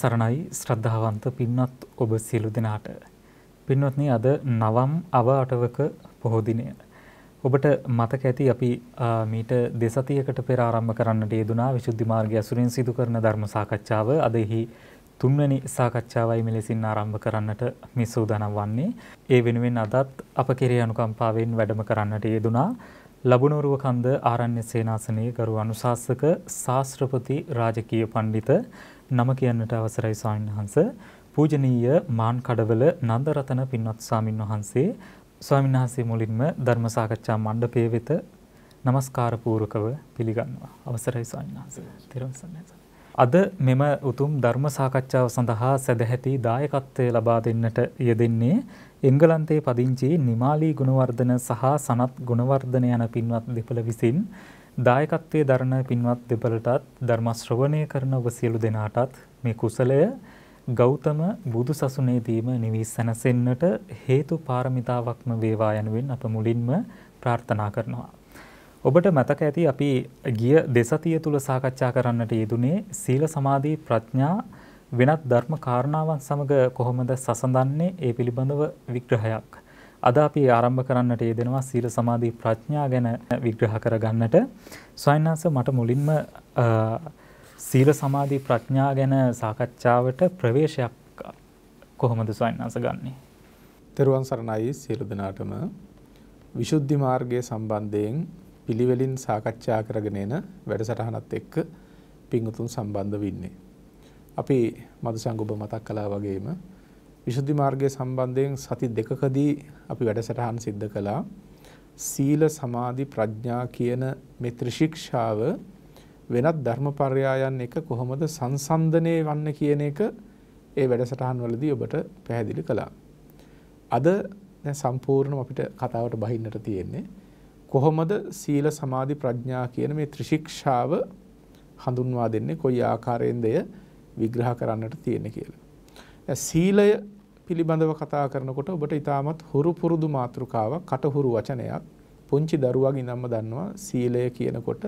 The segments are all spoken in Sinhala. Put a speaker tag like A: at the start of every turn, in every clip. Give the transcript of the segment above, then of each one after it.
A: සරණයි ශ්‍රද්ධාවන්ත පින්වත් ඔබ සියලු දෙනාට. පින්වත්නි අද නවම් අව අටවක පොහෝ දිනය. ඔබට මතක ඇති අපි මීට දෙසතියකට පෙර ආරම්භ කරන්නට යෙදුනා විසුද්ධි මාර්ගය අසුරින් සිදු කරන ධර්ම සාකච්ඡාව අද එහි තුන්වැනි සාකච්ඡාවයි මෙලෙසින් ආරම්භ කරන්නට මේ සූදානම් වන්නේ. ඒ වෙනුවෙන් අදත් අප කෙරේ අනුකම්පාවෙන් වැඩම කරන්නට යෙදුනා ලබුණුරුව කන්ද ආරණ්‍ය සේනාසනයේ ගරු අනුශාසක ශාස්ත්‍රපති රාජකීය පඬිතුක නම කියන්නට අවසරයි ස්වාමීන් වහන්ස. පූජනීය මාන් කඩවල නන්දරතන පින්වත් ස්වාමින් වහන්සේ ස්වාමීන් වහන්සේ මුලින්ම ධර්ම සාකච්ඡා මණ්ඩපයේ වෙත নমස්කාර පූර්වකව පිළිගන්නවා. අවසරයි ස්වාමීන් වහන්ස. අද මෙම උතුම් ධර්ම සාකච්ඡාව සඳහා සදැහැති දායකත්වය ලබා දෙන්නට යෙදෙන්නේ එංගලන්තයේ පදිංචි නිමාලී ගුණවර්ධන සහ සනත් ගුණවර්ධන යන පින්වත් දෙපළ විසින් දායකත්වයේ දරණ පින්වත් දෙපළටත් ධර්ම ශ්‍රවණය කරන ඔබ සියලු දෙනාටත් මේ කුසලය ගෞතම බුදු සසුනේදීම නිවි සැනසෙන්නට හේතු පාරමිතාවක්ම වේවා යනුවෙන් අප මුලින්ම ප්‍රාර්ථනා කරනවා. ඔබට මතක ඇති අපි ගිය දෙසතිය තුල සාකච්ඡා කරන්නට යෙදුනේ සීල සමාධි ප්‍රඥා වෙනත් ධර්ම කාරණාවන් සමග කොහොමද සසඳන්නේ ඒ පිළිබඳව විග්‍රහයක්. අද අපි ආරම්භ කරන්නට යෙදෙනවා සීල සමාධි ප්‍රඥා ගැන විග්‍රහ කරගන්නට. ස්වයන්වංශ මට මුලින්ම සීල සමාධි ප්‍රඥා ගැන සාකච්ඡාවට ප්‍රවේශයක් කොහොමද ස්වයන්වංශ ගන්නෙ? තෙරුවන් සරණයි සීල දනාටම
B: විසුද්ධි මාර්ගයේ සම්බන්ධයෙන් පිළිවෙලින් සාකච්ඡා කරගෙන එන වැඩසටහනත් එක්ක පිංගුතුන් සම්බන්ධ වෙන්නේ. අපි මදුසංගොබ මතක් කළා වගේම විශුද්ධි මාර්ගය සම්බන්ධයෙන් සති දෙකකදී අපි වැඩසටහන් සිද්ධ කළා. සීල සමාධි ප්‍රඥා කියන මේ ත්‍රිශික්ෂාව වෙනත් ධර්මපරයායන් එක කොහොමද සංසන්දනය වන්න කියන එක ඒ වැඩසටහන් වලදී ඔබට පැහැදිලි කළා. අද දැන් සම්පූර්ණව අපිට කතාවට බහින්නට තියෙන්නේ කොහොමද සීල සමාධි ප්‍රඥා කියන මේ ත්‍රිශික්ෂාව හඳුන්වා දෙන්නේ කොයි ආකාරයෙන්ද විග්‍රහ කරන්නට තියෙන්නේ කියලා. සීලය පිළිබඳව කතා කරනකොට ඔබට ඉතාමත් හුරු පුරුදු මාතෘකාවක් කටහුරු වචනයක් පුංචි දරුවගේ ඉඳන්ම දන්නවා සීලය කියනකොට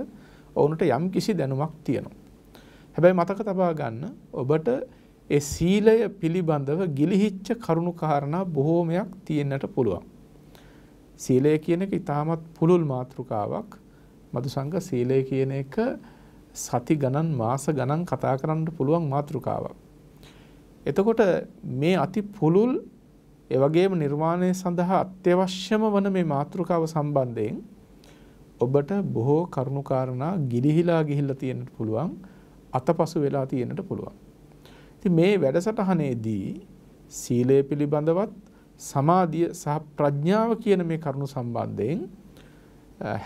B: ඔවුන්ට යම් කිසි දැනුමක් තියෙනවා. හැබැයි මතක තබා ගන්න ඔබට ඒ සීලය පිළිබඳව ගිලිහිච්ච කරුණු කාරණා බොහෝමයක් තියෙන්නට පුළුවන්. සීලය කියන එක ඉතාමත් පුළුල් මාතෘකාවක්. මදුසංග සීලය කියන එක සති ගණන් මාස ගණන් කතා කරන්න පුළුවන් මාතෘකාවක්. එතකොට මේ අති පුළුල් එවගේම නිර්මාණය සඳහා අත්‍යවශ්‍යම වන මේ මාතෘකාව සම්බන්ධයෙන් ඔබට බොහෝ කරුණුකාරණා ගිරිහිලා ගිහිල්ලා තියෙන්නට පුළුවන් අතපසු වෙලා තියෙන්නට පුළුවන්. ඉතින් මේ වැඩසටහනේදී සීලය පිළිබඳවත් සමාධිය සහ ප්‍රඥාව කියන මේ කරුණු සම්බන්ධයෙන්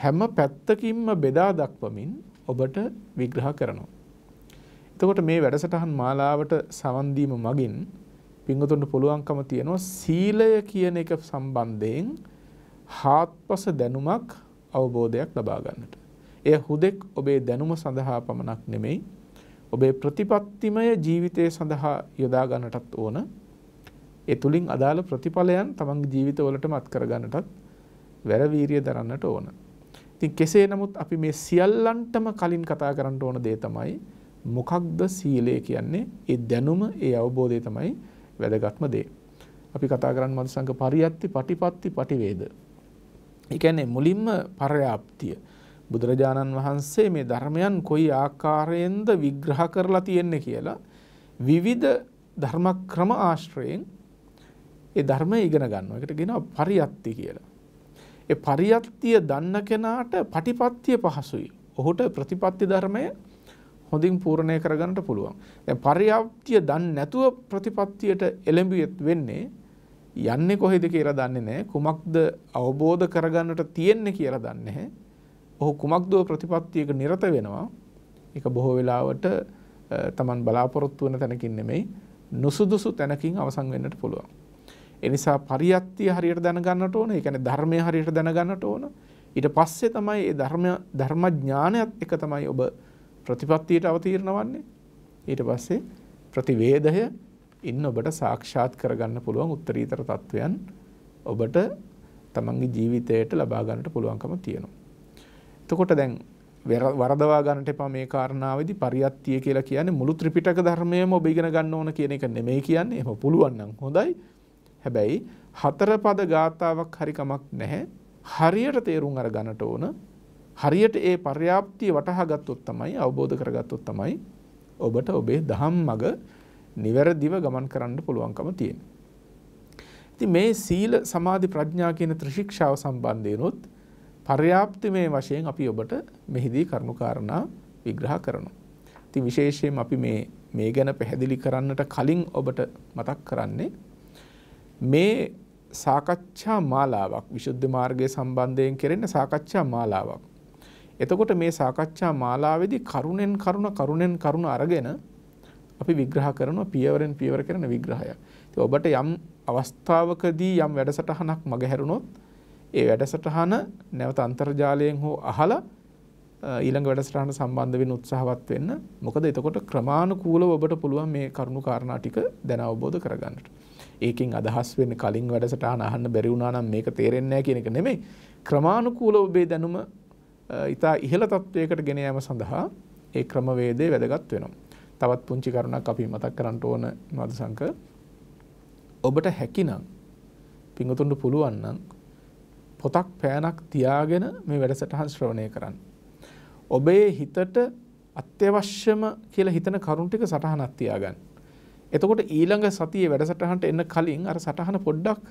B: හැම පැත්තකින්ම බෙදා දක්වමින් ඔබට විග්‍රහ කරනවා. එතකොට මේ වැඩසටහන් මාලාවට සවන්දීම මගින් පිංගතුන්ට පුළුවන්කම තියෙනවා සීලය කියන එක සම්බන්ධයෙන් හාත්පස දැනුමක් අවබෝධයක් ලබා ගන්නට. එය හුදෙක් ඔබේ දැනුම සඳහා පමණක් නෙමෙයි ඔබේ ප්‍රතිපත්තිමය ජීවිතය සඳහා යොදා ගන්නටත් ඕන. ඒ තුලින් අදාළ ප්‍රතිඵලයන් තමන්ගේ ජීවිතවලටම අත් කර ගන්නටත් වැරවීරිය දරන්නට ඕන. ඉතින් කෙසේ නමුත් අපි මේ සියල්ලන්ටම කලින් කතා කරන්න ඕන දේ තමයි මොකක්ද සීලය කියන්නේ? ඒ දැනුම, ඒ අවබෝධය තමයි වැදගත්ම දේ. අපි කතා කරන්නේ මනසංග පරියත්ති, පටිපත්ති, පටිවේද. ඒ කියන්නේ මුලින්ම පරයාප්තිය. බුදුරජාණන් වහන්සේ මේ ධර්මයන් කොයි ආකාරයෙන්ද විග්‍රහ කරලා තියෙන්නේ කියලා විවිධ ධර්ම ක්‍රම ආශ්‍රයෙන් ඒ ධර්මය ඉගෙන ගන්නවා. ඒකට කියනවා පරියත්ති කියලා. ඒ පරියත්තිය දන්න කෙනාට පටිපත්තිය පහසුයි. ඔහුට ප්‍රතිපත්ති ධර්මය හොඳින් පූර්ණය කරගන්නට පුළුවන්. දැන් පරියාප්තිය දන්නේ නැතුව ප්‍රතිපත්තියට එළඹියත් වෙන්නේ යන්නේ කොහෙද කියලා දන්නේ නැහැ. කුමක්ද අවබෝධ කරගන්නට තියෙන්නේ කියලා දන්නේ නැහැ. ඔහු කුමක්ද ප්‍රතිපත්තියක නිරත වෙනවා. ඒක බොහෝ වෙලාවට Taman බලාපොරොත්තු වෙන තැනකින් නෙමෙයි නුසුදුසු තැනකින් අවසන් වෙන්නට පුළුවන්. ඒ නිසා පරියත්තිය හරියට දැනගන්නට ඕන. ඒ කියන්නේ ධර්මය හරියට දැනගන්නට ඕන. ඊට පස්සේ තමයි ඒ ධර්ම ධර්මඥානයත් එක තමයි ඔබ ප්‍රතිපත්තියට අවතීර්ණ වන්නේ. ඊට පස්සේ ප්‍රතිවේදය ඉන්න ඔබට සාක්ෂාත් කරගන්න පුළුවන් උත්තරීතර තත්ත්වයන් ඔබට තමන්ගේ ජීවිතයට ලබා ගන්නට පුළුවන්කම තියෙනවා. එතකොට දැන් වරදවා ගන්නට එපා මේ කාරණාවේදී පරියත්තිය කියලා කියන්නේ මුළු ත්‍රිපිටක ධර්මයම ඔබ ඉගෙන ගන්න ඕන කියන එක නෙමෙයි කියන්නේ. එහෙම පුළුවන් නම් හොඳයි. හැබැයි හතර පද ගාතාවක් හරි කමක් නැහැ. හරියට තේරුම් අර ගන්නට ඕන. හරියට ඒ පර්යාප්තිය වටහා ගත්තොත් තමයි අවබෝධ කරගත්තොත් තමයි ඔබට ඔබේ දහම් මඟ නිවැරදිව ගමන් කරන්න පුළුවන්කම තියෙන්නේ. ඉතින් මේ සීල සමාධි ප්‍රඥා කියන ත්‍රිශික්ෂාව සම්බන්ධයෙන්ොත් පර්යාප්තිමේ වශයෙන් අපි ඔබට මෙහිදී කරුණු කාරණා විග්‍රහ කරනවා. ඉතින් විශේෂයෙන් අපි මේ මේ ගැන පැහැදිලි කරන්නට කලින් ඔබට මතක් කරන්නේ මේ සාකච්ඡා මාලාවක් විසුද්ධි මාර්ගය සම්බන්ධයෙන් කෙරෙන සාකච්ඡා මාලාවක් එතකොට මේ සාකච්ඡා මාලාවේදී කරුණෙන් කරුණ කරුණෙන් කරුණ අරගෙන අපි විග්‍රහ කරනවා පියවරෙන් පියවර කරන විග්‍රහයක්. ඉතින් ඔබට යම් අවස්ථාවකදී යම් වැඩසටහනක් මගහැරුණොත් ඒ වැඩසටහන නැවත අන්තර්ජාලයෙන් හෝ අහලා ඊළඟ වැඩසටහන සම්බන්ධ වෙන්න උත්සාහවත් වෙන්න. මොකද එතකොට ක්‍රමානුකූලව ඔබට පුළුවන් මේ කරුණු කාරණා ටික දැන අවබෝධ කරගන්නට. ඒකෙන් අදහස් වෙන්නේ කලින් වැඩසටහන අහන්න බැරි වුණා නම් මේක තේරෙන්නේ නැහැ කියන එක නෙමෙයි. ක්‍රමානුකූලව ඔබේ දැනුම ඉතා ඉහළ තත්ත්වයකට ගෙන යාම සඳහා ඒ ක්‍රමවේදය වැදගත් වෙනවා. තවත් පුංචි කරුණක් අපි මතක් කරන්න ඕන මදසංක ඔබට හැකිනම් පිඟුතුන්ට පුළුවන් නම් පොතක් පෑනක් තියාගෙන මේ වැඩසටහන් ශ්‍රවණය කරන්න. ඔබේ හිතට අත්‍යවශ්‍යම කියලා හිතන කරුණ ටික සටහනක් තියාගන්න. එතකොට ඊළඟ සතියේ වැඩසටහනට එන්න කලින් අර සටහන පොඩ්ඩක්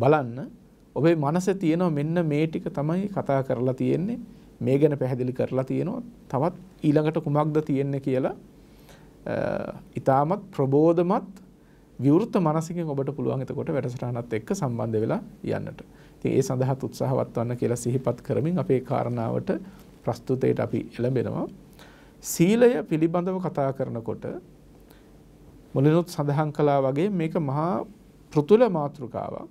B: බලන්න ඔබේ මනස තියෙනවා මෙන්න මේ ටික තමයි කතා කරලා තියෙන්නේ මේ ගැන පැහැදිලි කරලා තියෙනවා තවත් ඊළඟට කුමක්ද තියෙන්නේ කියලා ඊටමත් ප්‍රබෝධමත් විවෘත මනසකින් ඔබට පුළුවන් එතකොට වැඩසටහනත් එක්ක සම්බන්ධ වෙලා යන්නට. ඉතින් ඒ සඳහා උත්සාහවත් වන්න කියලා සිහිපත් කරමින් අපේ කාරණාවට ප්‍රස්තුතයට අපි එළඹෙනවා. සීලය පිළිබඳව කතා කරනකොට මුලිනුත් සඳහන් කළා වගේ මේක මහා පෘතුල මාතෘකාවක්.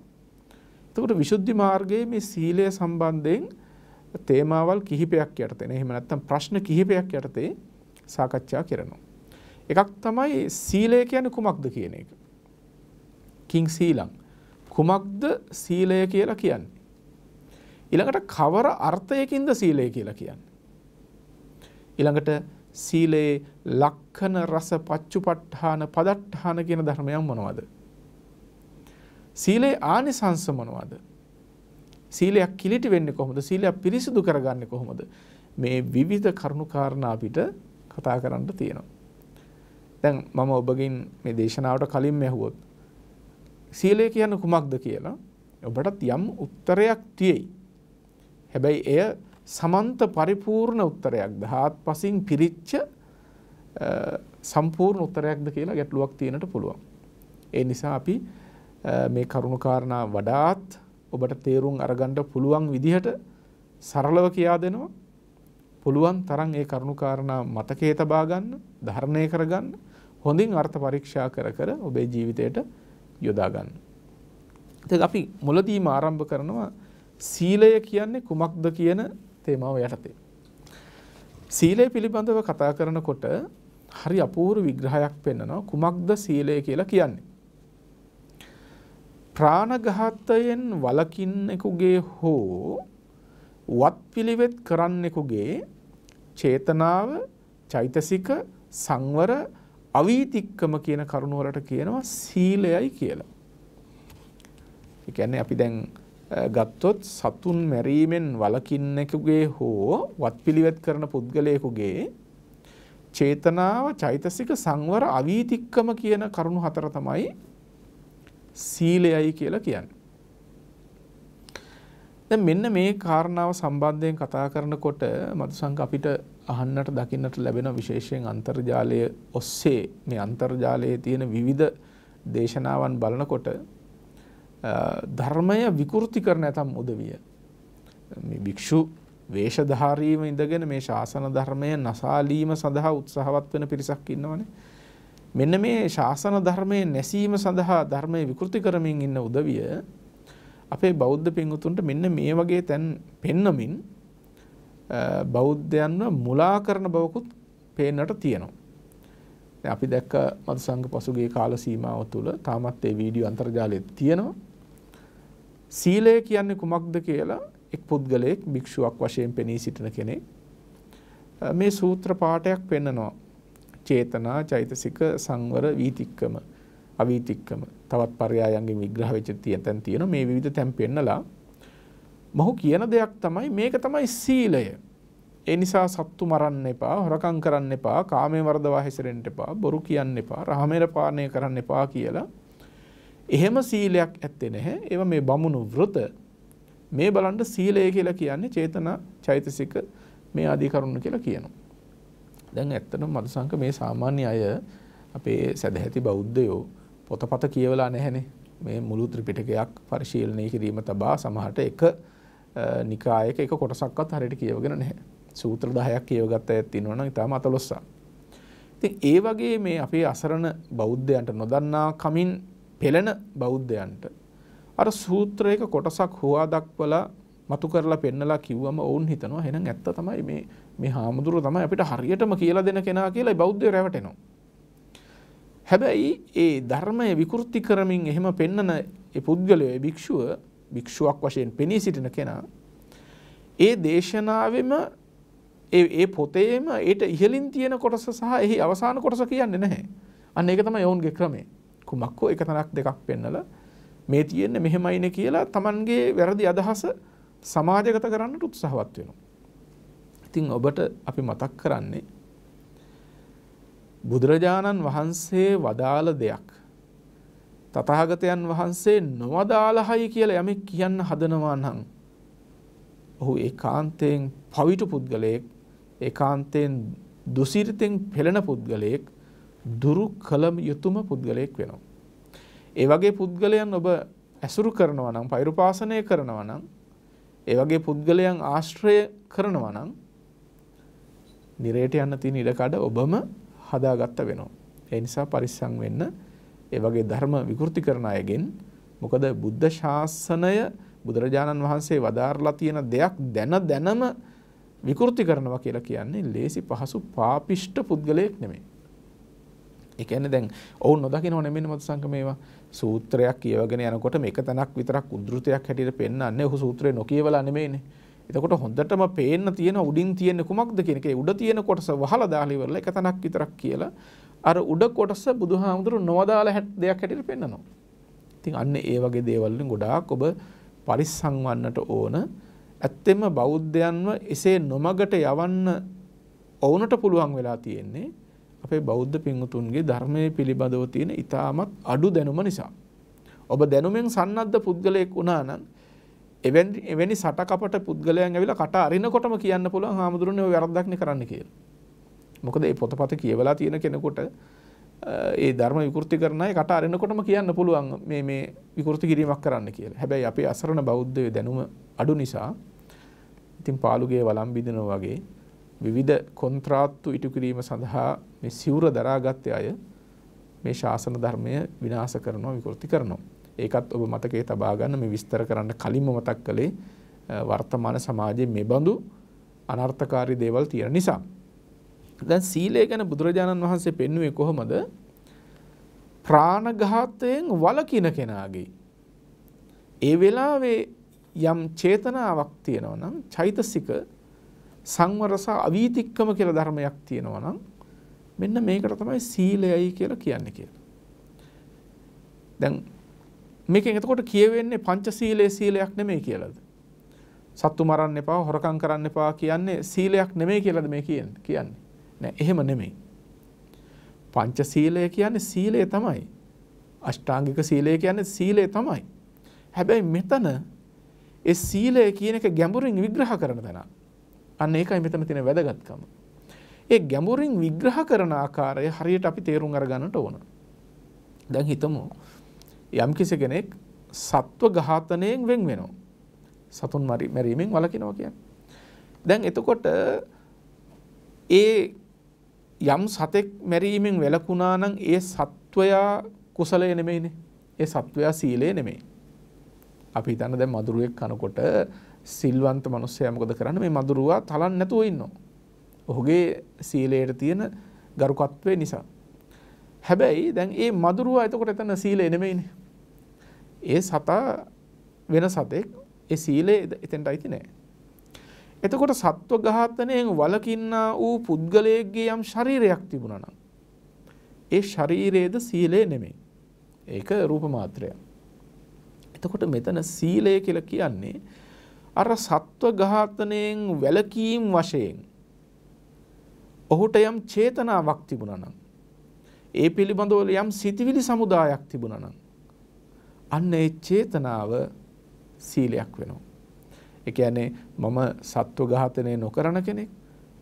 B: එතකොට විසුද්ධි මාර්ගයේ මේ සීලය සම්බන්ධයෙන් තේමාවල් කිහිපයක් යටතේ එහෙම නැත්නම් ප්‍රශ්න කිහිපයක් යටතේ සාකච්ඡා කරනවා. එකක් තමයි සීලය කියන්නේ කුමක්ද කියන එක. කිං සීලං කුමක්ද සීලය කියලා කියන්නේ? ඊළඟට කවර අර්ථයකින්ද සීලය කියලා කියන්නේ? ඊළඟට සීලේ ලක්ෂණ රස පච්චුපට්ඨාන පදට්ඨාන කියන ධර්මයන් මොනවද? සීලේ ආනිසංස මොනවද? සීලයක් කිලිටි වෙන්නේ කොහොමද? සීලයක් පිරිසිදු කරගන්නේ කොහොමද? මේ විවිධ කරුණු කාරණා අපිට කතා කරන්න තියෙනවා. දැන් මම ඔබගෙන් මේ දේශනාවට කලින් ඇහුවොත් සීලය කියන්නේ කුමක්ද කියලා ඔබටත් යම් උත්තරයක් තියෙයි. හැබැයි එය සමන්ත පරිපූර්ණ උත්තරයක්ද? හාත්පසින් පිරිච්ච සම්පූර්ණ උත්තරයක්ද කියලා ගැටලුවක් තියෙනට පුළුවන්. ඒ නිසා අපි මේ කරුණු කාරණා වඩාත් ඔබට තේරුම් අරගන්න පුළුවන් විදිහට සරලව කියා දෙනවා. පුළුවන් තරම් ඒ කරුණු කාරණා මතකයේ තබා ගන්න, ධර්ණය කරගන්න, හොඳින් අර්ථ පරීක්ෂා කර කර ඔබේ ජීවිතයට යොදා ගන්න. ඉතින් අපි මුලදීම ආරම්භ කරනවා සීලය කියන්නේ කුමක්ද කියන තේමාව යටතේ. සීලය පිළිබඳව කතා කරනකොට හරි අපූර්ව විග්‍රහයක් පෙන්වනවා කුමක්ද සීලය කියලා කියන්නේ. ත්‍රාණඝාතයෙන් වලකින්නෙකුගේ හෝ වත්පිළිවෙත් කරන්නෙකුගේ චේතනාව චෛතසික සංවර අවීතික්කම කියන කරුණවලට කියනවා සීලයයි කියලා. ඒ කියන්නේ අපි දැන් ගත්තොත් සතුන් මැරීමෙන් වලකින්නෙකුගේ හෝ වත්පිළිවෙත් කරන පුද්ගලයෙකුගේ චේතනාව චෛතසික සංවර අවීතික්කම කියන කරුණු හතර තමයි සීලයයි කියලා කියන්නේ. දැන් මෙන්න මේ කාරණාව සම්බන්ධයෙන් කතා කරනකොට මදුසංක අපිට අහන්නට දකින්නට ලැබෙන විශේෂයෙන් අන්තර්ජාලය ඔස්සේ මේ අන්තර්ජාලයේ තියෙන විවිධ දේශනාවන් බලනකොට ධර්මය විකෘති කරන ඇතම් උදවිය මේ භික්ෂු වේශධාරීව ඉඳගෙන මේ ශාසන ධර්මය නසාලීම සඳහා උත්සාහවත් වෙන පිරිසක් ඉන්නවනේ මෙන්න මේ ශාසන ධර්මයේ නැසීම සඳහා ධර්මය විකෘති කරමින් ඉන්න උදවිය අපේ බෞද්ධ පින්වුතුන්ට මෙන්න මේ වගේ තැන් පෙන්නමින් බෞද්ධයන්ව මුලා කරන බවකුත් පේන්නට තියෙනවා. අපි දැක්ක මතු සංග පසුගේ කාල සීමාව තුළ තාමත් ඒ වීඩියෝ අන්තර්ජාලය තියෙනවා. සීලය කියන්නේ කුමක්ද කියලා එක් පුද්ගලයෙක් භික්ෂුවක් වශයෙන් පෙනී සිටින කෙනෙක් මේ සූත්‍ර පාඨයක් පෙන්නනවා චේතනා චෛතසික සංවර වීතික්කම අවීතික්කම තවත් පරයායන්ගේ විග්‍රහ වෙච්ච තියෙන තියෙන මේ විවිධ තැන් පෙන්නලා මොහු කියන දෙයක් තමයි මේක තමයි සීලය. ඒ නිසා සත්තු මරන්න එපා, හොරකම් කරන්න එපා, කාමයේ වර්ධවා හැසිරෙන්න එපා, බොරු කියන්න එපා, රාමේර පානය කරන්න එපා කියලා. එහෙම සීලයක් ඇත්තේ නැහැ. ඒව මේ බමුණු වෘත මේ බලන්න සීලය කියලා කියන්නේ චේතනා, චෛතසික මේ ආදී කරුණු කියලා කියනවා. දැන් ඇත්තටම මදුසංක මේ සාමාන්‍ය අය අපේ සැදැහැති බෞද්ධයෝ පොතපත කියවලා නැහැනේ. මේ මුළු ත්‍රිපිටකයක් පරිශීලනය කිරීම තබා සමහරට එක නිකායක එක කොටසක්වත් හරියට කියවගෙන නැහැ. සූත්‍ර 10ක් කියවගත්ත අයත් ඉන්නවනම් ඊටම අතලොස්සක්. ඉතින් ඒ වගේ මේ අපේ අසරණ බෞද්ධයන්ට නොදන්නා කමින් පෙළෙන බෞද්ධයන්ට අර සූත්‍රයක කොටසක් හොවා දක්වලා මතු කරලා පෙන්නලා කිව්වම ඔවුන් හිතනවා එහෙනම් ඇත්ත තමයි මේ මේ හාමුදුරුවෝ තමයි අපිට හරියටම කියලා දෙන කෙනා කියලා බෞද්ධය රැවටෙනවා. හැබැයි ඒ ධර්මය විකෘති කරමින් එහෙම පෙන්නන ඒ පුද්ගලයා ඒ භික්ෂුව භික්ෂුවක් වශයෙන් පෙනී සිටින කෙනා ඒ දේශනාවෙම ඒ ඒ පොතේම ඒට ඉහලින් තියෙන කොටස සහ එහි අවසාන කොටස කියන්නේ නැහැ. අන්න ඒක තමයි ඔවුන්ගේ ක්‍රමය. කුමක් හෝ එක තැනක් දෙකක් පෙන්නලා මේ තියෙන්නේ මෙහෙමයිනේ කියලා Tamanගේ වැරදි අදහස සමාජගත කරන්නට උත්සාහවත් වෙනවා. ඉතින් ඔබට අපි මතක් කරන්නේ බුදුරජාණන් වහන්සේ වදාළ දෙයක් තථාගතයන් වහන්සේ නොවදාළහයි කියලා යමෙක් කියන්න හදනවා නම් ඔහු ඒකාන්තයෙන් පවිතු පුද්ගලයෙක් ඒකාන්තයෙන් දුසිරිතෙන් පෙළෙන පුද්ගලයෙක් දුරු කළ යුතුම පුද්ගලයෙක් වෙනවා. ඒ වගේ පුද්ගලයන් ඔබ ඇසුරු කරනවා නම් පෛරුපාසනය කරනවා නම් ඒ වගේ පුද්ගලයන් ආශ්‍රය කරනවා නම් නිරේට යන්න තියෙන ඉඩකඩ ඔබම හදාගත්ත වෙනවා. ඒ නිසා පරිස්සම් වෙන්න ඒ වගේ ධර්ම විකෘති කරන අයගෙන් මොකද බුද්ධ ශාසනය බුදුරජාණන් වහන්සේ වදාරලා තියෙන දෙයක් දැන දැනම විකෘති කරනවා කියලා කියන්නේ ලේසි පහසු පාපිෂ්ඨ පුද්ගලයෙක් නෙමෙයි. ඒ කියන්නේ දැන් ඔවුන් නොදකිනව නෙමෙයි මත සංගමේවා සූත්‍රයක් කියවගෙන යනකොට මේක තැනක් විතරක් උද්ෘතයක් හැටියට පෙන්වන්නේ ඔහු සූත්‍රය නොකියවලා නෙමෙයිනේ. එතකොට හොඳටම පේන්න තියෙන උඩින් තියෙන කුමක්ද කියන එකේ උඩ තියෙන කොටස වහලා දාලා ඉවරලා එක තැනක් විතරක් කියලා අර උඩ කොටස බුදුහාමුදුරු නොවදාලා දෙයක් හැටියට පෙන්වනවා. ඉතින් අන්න ඒ වගේ දේවල් වලින් ගොඩාක් ඔබ පරිස්සම් වන්නට ඕන. ඇත්තෙම බෞද්ධයන්ව එසේ නොමගට යවන්න ඔවුනට පුළුවන් වෙලා තියෙන්නේ අපේ බෞද්ධ පින්වතුන්ගේ ධර්මයේ පිළිබඳව තියෙන ඉතාමත් අඩු දැනුම නිසා. ඔබ දැනුමෙන් සන්නද්ධ පුද්ගලයෙක් වුණා නම් එවැනි සටකපට පුද්ගලයන් ඇවිල්ලා කට අරිනකොටම කියන්න පුළුවන් හාමුදුරනේ ඔය වැරද්දක් නේ කරන්න කියලා. මොකද මේ පොතපත කියවලා තියෙන කෙනෙකුට ඒ ධර්ම විකෘති කරන අය කට අරිනකොටම කියන්න පුළුවන් මේ මේ විකෘති කිරීමක් කරන්න කියලා. හැබැයි අපේ අසරණ බෞද්ධයෝ දැනුම අඩු නිසා ඉතින් පාළුගේ වළම් බිඳිනවා වගේ විවිධ කොන්ත්‍රාත්තු ඉටු කිරීම සඳහා මේ සිවුර දරාගත්තේ අය මේ ශාසන ධර්මය විනාශ කරනවා විකෘති කරනවා. ඒකත් ඔබ මතකයේ තබා ගන්න මේ විස්තර කරන්න කලින්ම මතක් කළේ වර්තමාන සමාජයේ මේ බඳු අනර්ථකාරී දේවල් තියෙන නිසා. දැන් සීලය ගැන බුදුරජාණන් වහන්සේ පෙන්වුවේ කොහොමද? ප්‍රාණඝාතයෙන් වළකින කෙනාගේ ඒ වෙලාවේ යම් චේතනාවක් තියෙනවා නම් චෛතසික සංවරස අවීතික්කම කියලා ධර්මයක් තියෙනවා නම් මෙන්න මේකට තමයි සීලයයි කියලා කියන්නේ කියලා. දැන් මේකෙන් එතකොට කියවෙන්නේ පංචශීලයේ සීලයක් නෙමෙයි කියලාද? සත්තු මරන්න එපා, හොරකම් කරන්න එපා කියන්නේ සීලයක් නෙමෙයි කියලාද මේ කියන්නේ? කියන්නේ. නෑ, එහෙම නෙමෙයි. පංචශීලය කියන්නේ සීලය තමයි. අෂ්ටාංගික සීලය කියන්නේ සීලය තමයි. හැබැයි මෙතන ඒ සීලය කියන එක ගැඹුරින් විග්‍රහ කරන තැනක්. අන්න ඒකයි මෙතන තියෙන වැදගත්කම. ඒ ගැඹුරින් විග්‍රහ කරන ආකාරය හරියට අපි තේරුම් අරගන්නට ඕන. දැන් හිතමු යම් කෙනෙක් සත්ව ඝාතනයෙන් වෙන් වෙනවා. සතුන් මැරීමෙන් වළකිනවා කියන්නේ. දැන් එතකොට ඒ යම් සතෙක් මැරීමෙන් වැළකුණා නම් ඒ සත්වයා කුසලය නෙමෙයිනේ. ඒ සත්වයා සීලය නෙමෙයි. අපි හිතන්න දැන් මදුරුවෙක් කනකොට සිල්වන්ත මනුස්සයා මොකද කරන්නේ මේ මදුරුවා තලන්න නැතුව ඉන්නවා. ඔහුගේ සීලයට තියෙන ගරුකත්වය නිසා. හැබැයි දැන් මේ මදුරුවා එතකොට එතන සීලය නෙමෙයිනේ. ඒ සතා වෙන සතෙක් ඒ සීලය එතෙන්ට අයිති නෑ. එතකොට සත්ව ඝාතනයෙන් වළකින්නා වූ පුද්ගලයෙක්ගේ යම් ශරීරයක් තිබුණා නම් ඒ ශරීරයේද සීලය නෙමෙයි. ඒක රූප මාත්‍රයක්. එතකොට මෙතන සීලය කියලා කියන්නේ අර සත්ව ඝාතනයෙන් වැළකීම් වශයෙන් ඔහුට යම් චේතනාවක් තිබුණා නම් ඒ පිළිබඳව යම් සිතිවිලි සමුදායක් තිබුණා නම් අන්න ඒ චේතනාව සීලයක් වෙනවා. ඒ කියන්නේ මම සත්ව ඝාතනය නොකරන කෙනෙක්,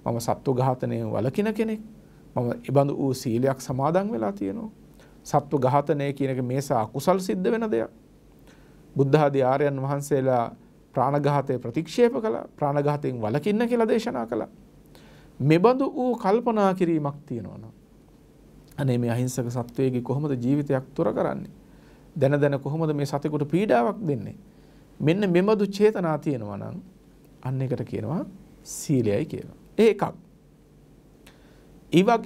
B: මම සත්ව ඝාතනයෙන් වළකින කෙනෙක්, මම ඒබඳු වූ සීලයක් සමාදන් වෙලා තියෙනවා. සත්ව ඝාතනය කියන එක මේසා අකුසල් සිද්ධ වෙන දෙයක්. බුද්ධ ආදී ආර්යයන් වහන්සේලා ප්‍රාණඝාතය ප්‍රතික්ෂේප කළා ප්‍රාණඝාතයෙන් වළකින්න කියලා දේශනා කළා මෙබඳු වූ කල්පනා කිරීමක් තියෙනවා නම් අනේ මේ අහිංසක සත්වයේගේ කොහොමද ජීවිතයක් තුර කරන්නේ දැන දැන කොහොමද මේ සතෙකුට පීඩාවක් දෙන්නේ මෙන්න මෙබඳු චේතනා තියෙනවා නම් අන්න එකට කියනවා සීලයයි කියලා ඒ එකක්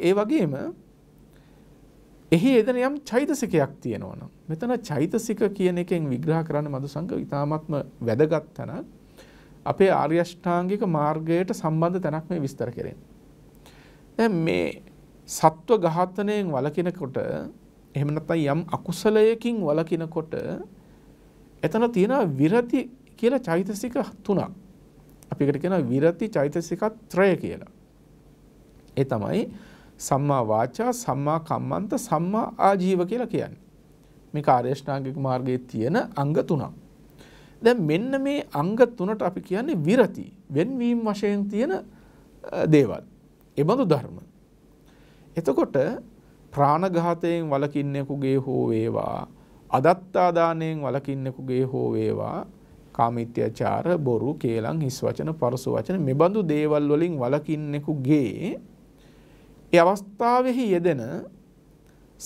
B: ඒ වගේම එහි එදන යම් චෛතසිකයක් තියෙනවනම් මෙතන චෛතසික කියන එකෙන් විග්‍රහ කරන්න මදුසංග ඉතාමත්ම වැදගත් තැනක් අපේ ආර්යෂ්ඨාංගික මාර්ගයට සම්බන්ධ තැනක් මේ විස්තර කරෙන. දැන් මේ සත්ව ඝාතනයෙන් වළකිනකොට එහෙම නැත්නම් යම් අකුසලයකින් වළකිනකොට එතන තියෙන විරති කියලා චෛතසික තුනක්. අපි ඒකට කියනවා විරති චෛතසික ත්‍රය කියලා. ඒ තමයි සම්මා වාචා සම්මා කම්මන්ත සම්මා ආජීව කියලා කියන්නේ. මේ කාර්යශ්නාගික මාර්ගයේ තියෙන අංග තුනක්. දැන් මෙන්න මේ අංග තුනට අපි කියන්නේ විරති වෙන්වීම වශයෙන් තියෙන දේවල්. එබඳු ධර්ම. එතකොට ප්‍රාණඝාතයෙන් වළකින්නෙකුගේ හෝ වේවා අදත්තාදානයෙන් වළකින්නෙකුගේ හෝ වේවා කාමිත්‍යචාර බොරු කේලම් හිස් වචන පරස වචන මෙබඳු දේවල් වලින් වළකින්නෙකුගේ ඒ අවස්ථාවෙහි යෙදෙන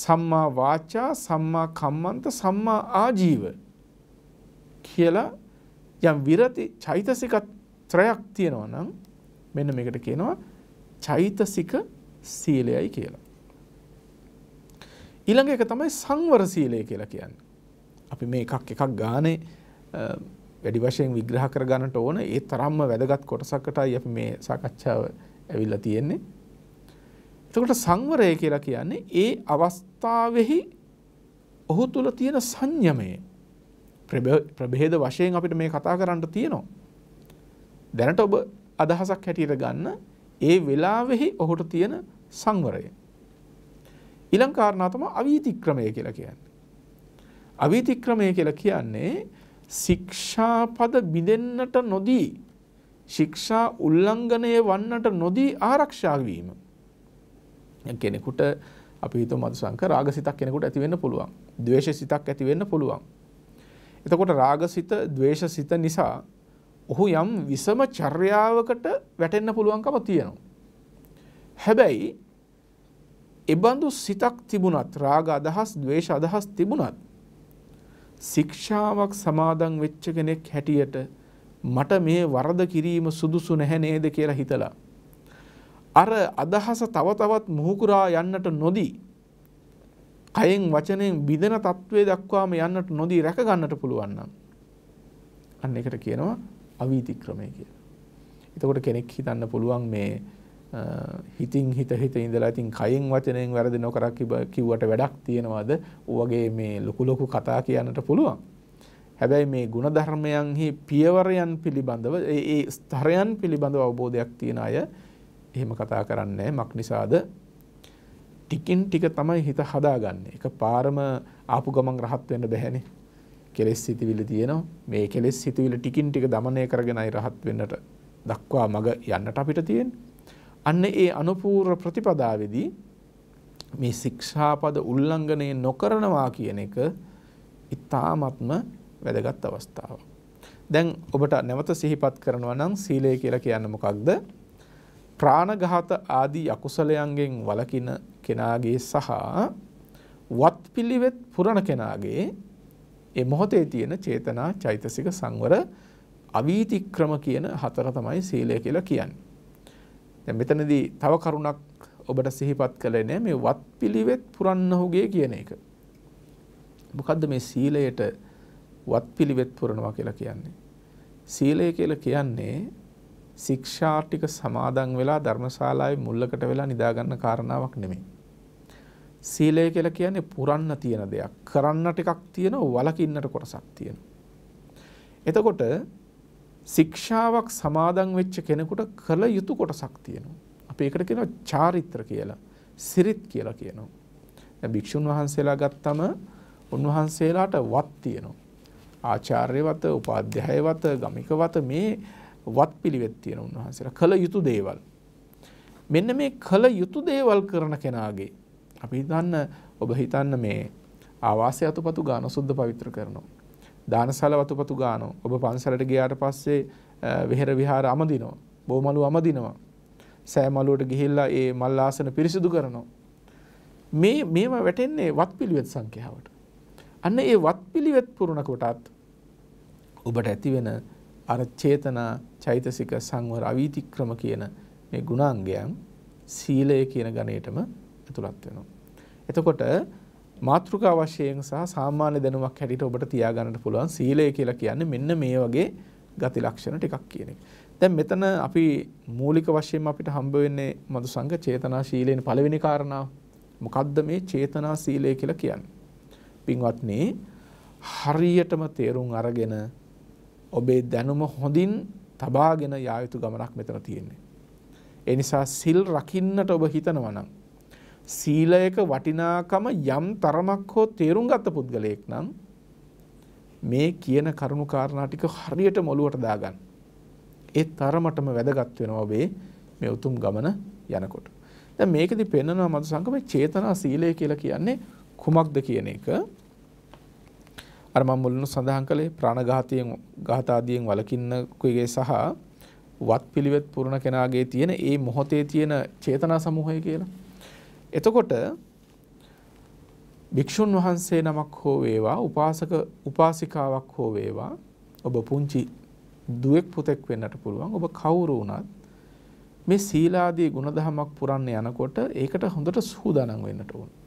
B: සම්මා වාචා සම්මා කම්මන්ත සම්මා ආජීව කියලා යම් විරති චෛතසික ත්‍රයක් තියෙනවා නම් මෙන්න මේකට කියනවා චෛතසික සීලයයි කියලා. ඊළඟ එක තමයි සංවර සීලය කියලා කියන්නේ. අපි මේ එකක් එකක් ගානේ වැඩි වශයෙන් විග්‍රහ කර ගන්නට ඕන ඒ තරම්ම වැදගත් කොටසකටයි අපි මේ සාකච්ඡාව ඇවිල්ලා තියෙන්නේ. එතකොට සංවරය කියලා කියන්නේ ඒ අවස්ථාවෙහි ඔහු තුල තියෙන සංයමය ප්‍රභේද වශයෙන් අපිට මේ කතා කරන්න තියෙනවා. දැනට ඔබ අදහසක් හැටියට ගන්න ඒ වෙලාවෙහි ඔහුට තියෙන සංවරය. ඊළඟ කාරණා තමයි අවීතික්‍රමය කියලා කියන්නේ. අවීතික්‍රමය කියලා කියන්නේ ශික්ෂාපද බිඳෙන්නට නොදී ශික්ෂා උල්ලංඝනය වන්නට නොදී ආරක්ෂා වීම. කෙනෙකුට අපි හිතමු මදුසංක රාගසිතක් කෙනෙකුට ඇති වෙන්න පුළුවන්. ද්වේෂසිතක් ඇති වෙන්න පුළුවන්. එතකොට රාගසිත, ද්වේෂසිත නිසා ඔහු යම් විසම චර්යාවකට වැටෙන්න පුළුවන්කම තියෙනවා. හැබැයි එබඳු සිතක් තිබුණත් රාග අදහස්, ද්වේෂ අදහස් තිබුණත් ශික්ෂාවක් සමාදන් වෙච්ච කෙනෙක් හැටියට මට මේ වරද කිරීම සුදුසු නැහැ නේද කියලා හිතලා අර අදහස තව තවත් මුහුකුරා යන්නට නොදී කයෙන් වචනයෙන් බිඳෙන තත්ත්වයේ දක්වාම යන්නට නොදී රැක ගන්නට පුළුවන් නම් අන්න ඒකට කියනවා අවීතික්‍රමය කියලා. එතකොට කෙනෙක් හිතන්න පුළුවන් මේ හිතින් හිත හිත ඉඳලා ඉතින් කයෙන් වචනයෙන් වැරදි නොකර කිව්වට වැඩක් තියෙනවද? වගේ මේ ලොකු ලොකු කතා කියන්නට පුළුවන්. හැබැයි මේ ಗುಣධර්මයන්හි පියවරයන් පිළිබඳව ඒ ස්තරයන් පිළිබඳව අවබෝධයක් තියන අය එහෙම කතා කරන්නේ මක් නිසාද ටිකින් ටික තමයි හිත හදාගන්නේ. එක පාරම ආපු ගමන් රහත් වෙන්න බැහැනේ. කෙලෙස් සිතුවිලි තියෙනවා. මේ කෙලෙස් සිතුවිලි ටිකින් ටික দমনය කරගෙනයි රහත් වෙන්නට දක්වා මග යන්නට අපිට තියෙන්නේ. අන්න ඒ අනුපූර්ව ප්‍රතිපදාවේදී මේ ශික්ෂාපද උල්ලංඝනය නොකරනවා කියන එක ඊ타ත්ම වැදගත් අවස්ථාවක්. දැන් ඔබට නැවත සිහිපත් කරනවා නම් සීලය කියලා කියන්නේ මොකක්ද? ප්‍රාණඝාත ආදී අකුසලයන්ගෙන් වළකින කෙනාගේ සහ වත්පිළිවෙත් පුරණ කෙනාගේ ඒ මොහොතේ තියෙන චේතනා චෛතසික සංවර අවීතික්‍රම කියන හතර තමයි සීලය කියලා කියන්නේ. දැන් මෙතනදී තව කරුණක් ඔබට සිහිපත් කළේ නෑ මේ වත්පිළිවෙත් පුරන්නහුගේ කියන එක. මොකද්ද මේ සීලයට වත්පිළිවෙත් පුරනවා කියලා කියන්නේ? සීලය කියලා කියන්නේ ශික්ෂා ටික සමාදන් වෙලා ධර්මශාලාවේ මුල්ලකට වෙලා නිදා ගන්න කාරණාවක් නෙමෙයි. සීලය කියලා කියන්නේ පුරන්න තියෙන දෙයක්. කරන්න ටිකක් තියෙන වලකින්නට කොටසක් තියෙන. එතකොට ශික්ෂාවක් සමාදන් වෙච්ච කෙනෙකුට කළ යුතු කොටසක් තියෙනවා. අපි ඒකට කියනවා චාරිත්‍ර කියලා. සිරිත් කියලා කියනවා. දැන් භික්ෂුන් වහන්සේලා ගත්තම උන්වහන්සේලාට වත් තියෙනවා. ආචාර්යවත, උපාධ්‍යායවත, ගමිකවත මේ වත් පිළිවෙත් තියෙන උන්වහන්සේලා කළ යුතු දේවල්. මෙන්න මේ කළ යුතු දේවල් කරන කෙනාගේ අපි හිතන්න ඔබ හිතන්න මේ ආවාසය අතුපතු ගාන සුද්ධ පවිත්‍ර කරනවා. දානසාල වතුපතු ගානෝ ඔබ පන්සලට ගියාට පස්සේ වෙහෙර විහාර අමදිනවා. බෝමලු අමදිනවා. සෑමලුවට ගිහිල්ලා ඒ මල් ආසන පිරිසිදු කරනවා. මේ මේවා වැටෙන්නේ වත්පිළිවෙත් සංඛ්‍යාවට. අන්න ඒ වත්පිළිවෙත් පුරුණ කොටත් ඔබට ඇතිවෙන අර චේතනා චෛතසික සංවර අවීතික්‍රම කියන මේ ගුණාංගයන් සීලය කියන ගණයටම ඇතුළත් වෙනවා. එතකොට මාතෘකා වශයෙන් සහ සාමාන්‍ය දැනුමක් හැටියට ඔබට තියාගන්නට පුළුවන් සීලය කියලා කියන්නේ මෙන්න මේ වගේ ගති ලක්ෂණ ටිකක් කියන එක. දැන් මෙතන අපි මූලික වශයෙන් අපිට හම්බ වෙන්නේ මදුසංග චේතනා ශීලයෙන් පළවෙනි කාරණාව. මොකද්ද මේ චේතනා සීලය කියලා කියන්නේ? පින්වත්නි හරියටම තේරුම් අරගෙන ඔබේ දැනුම හොඳින් තබාගෙන යා යුතු ගමනක් මෙතන තියෙන්නේ. ඒ නිසා සිල් රකින්නට ඔබ හිතනවා නම් සීලයක වටිනාකම යම් තරමක් හෝ තේරුම් ගත්ත පුද්ගලයෙක් නම් මේ කියන කරුණු කාරණා ටික හරියට මොළුවට දාගන්න. ඒ තරමටම වැදගත් වෙනවා ඔබේ මේ උතුම් ගමන යනකොට. දැන් මේකෙදි පෙන්වනවා මధుසංගම චේතනා සීලය කියලා කියන්නේ කුමක්ද කියන එක අර මම මුලින්ම සඳහන් කළේ ප්‍රාණඝාතයෙන් ඝාතාදියෙන් වළකින්න කුගේ සහ වත්පිළිවෙත් පුරන කෙනාගේ තියෙන ඒ මොහොතේ තියෙන චේතනා සමූහය කියලා. එතකොට භික්ෂුන් වහන්සේ නමක් හෝ වේවා උපාසක උපාසිකාවක් හෝ වේවා ඔබ පුංචි දුවෙක් පුතෙක් වෙන්නට පුළුවන් ඔබ කවුරු වුණත් මේ සීලාදී ගුණධමයක් පුරන්න යනකොට ඒකට හොඳට සූදානම් වෙන්නට ඕනේ.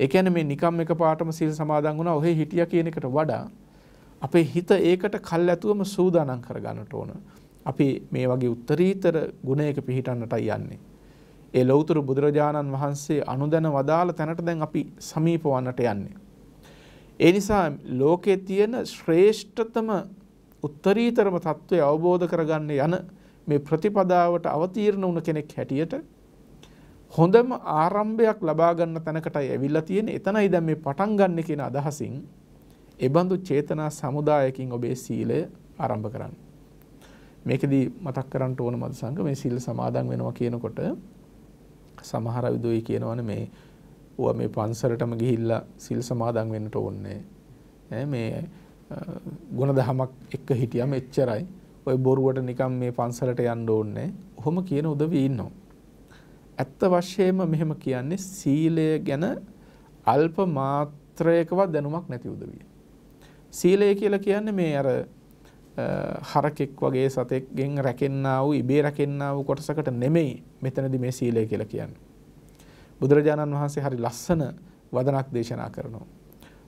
B: ඒ කියන්නේ මේ නිකම් එක පාටම සීල් සමාදන් වුණා ඔහේ හිටියා කියන එකට වඩා අපේ හිත ඒකට කල් ඇතුවම සූදානම් කර ගන්නට ඕන. අපි මේ වගේ උත්තරීතර ගුණයක පිහිටන්නටයි යන්නේ. ඒ ලෞතර බුදුරජාණන් වහන්සේ අනුදැන වදාළ තැනට දැන් අපි සමීප වන්නට යන්නේ. ඒ නිසා ලෝකයේ තියෙන ශ්‍රේෂ්ඨතම උත්තරීතරම తত্ত্বය අවබෝධ කරගන්න යන මේ ප්‍රතිපදාවට අවතීර්ණ වුණ කෙනෙක් හැටියට හොඳම ආරම්භයක් ලබා ගන්න තැනකටයි ඇවිල්ලා තියෙන්නේ. එතනයි දැන් මේ පටන් ගන්න කියන අදහසින් ඒබඳු චේතනා සමුදායකින් ඔබේ සීලය ආරම්භ කරන්න. මේකෙදි මතක් කරන්න ඕන මදසංග මේ සීල් සමාදන් වෙනවා කියනකොට සමහර විදෝයි කියනවනේ මේ ඌ මේ පන්සලටම ගිහිල්ලා සීල් සමාදන් වෙන්නට ඕනේ. ඈ මේ ගුණදහමක් එක්ක හිටියම එච්චරයි. ඔය බොරුවට නිකන් මේ පන්සලට යන්න ඕනේ. ඔහොම කියන උදවිය ඉන්නවා. ඇත්ත වශයෙන්ම මෙහෙම කියන්නේ සීලය ගැන අල්ප මාත්‍රයකවත් දැනුමක් නැති උදවිය. සීලය කියලා කියන්නේ මේ අර හරකෙක් වගේ සතෙක්ගෙන් රැකෙන්නා වූ ඉබේ රැකෙන්නා වූ කොටසකට නෙමෙයි මෙතනදි මේ සීලය කියලා කියන්නේ. බුදුරජාණන් වහන්සේ හරි ලස්සන වදනක් දේශනා කරනවා.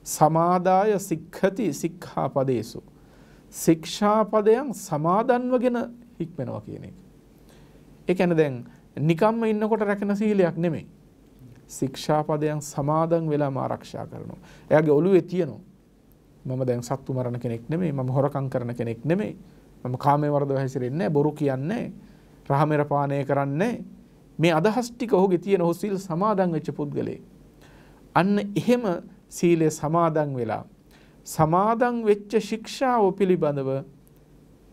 B: සමාදාය සික්ඛති සික්ඛාපදේසු. ශික්ෂාපදයන් සමාදන්වගෙන හික්මනවා කියන එක. ඒ කියන්නේ දැන් නිකම්ම ඉන්නකොට රැකෙන සීලයක් නෙමෙයි. ශික්ෂාපදයන් සමාදන් වෙලාම ආරක්ෂා කරනවා. එයාගේ ඔළුවේ තියෙනවා. මම දැන් සත්තු මරණ කෙනෙක් නෙමෙයි. මම හොරකම් කරන කෙනෙක් නෙමෙයි. මම කාමයේ වර්ධව හැසිරෙන්නේ නැහැ. බොරු කියන්නේ නැහැ. රහමෙර පානය කරන්නේ මේ අදහස් ටික ඔහුගේ තියෙන ඔහු සීල් සමාදන් වෙච්ච පුද්ගලයෙක්. අන්න එහෙම සීලය සමාදන් වෙලා සමාදන් වෙච්ච ශික්ෂාව පිළිබඳව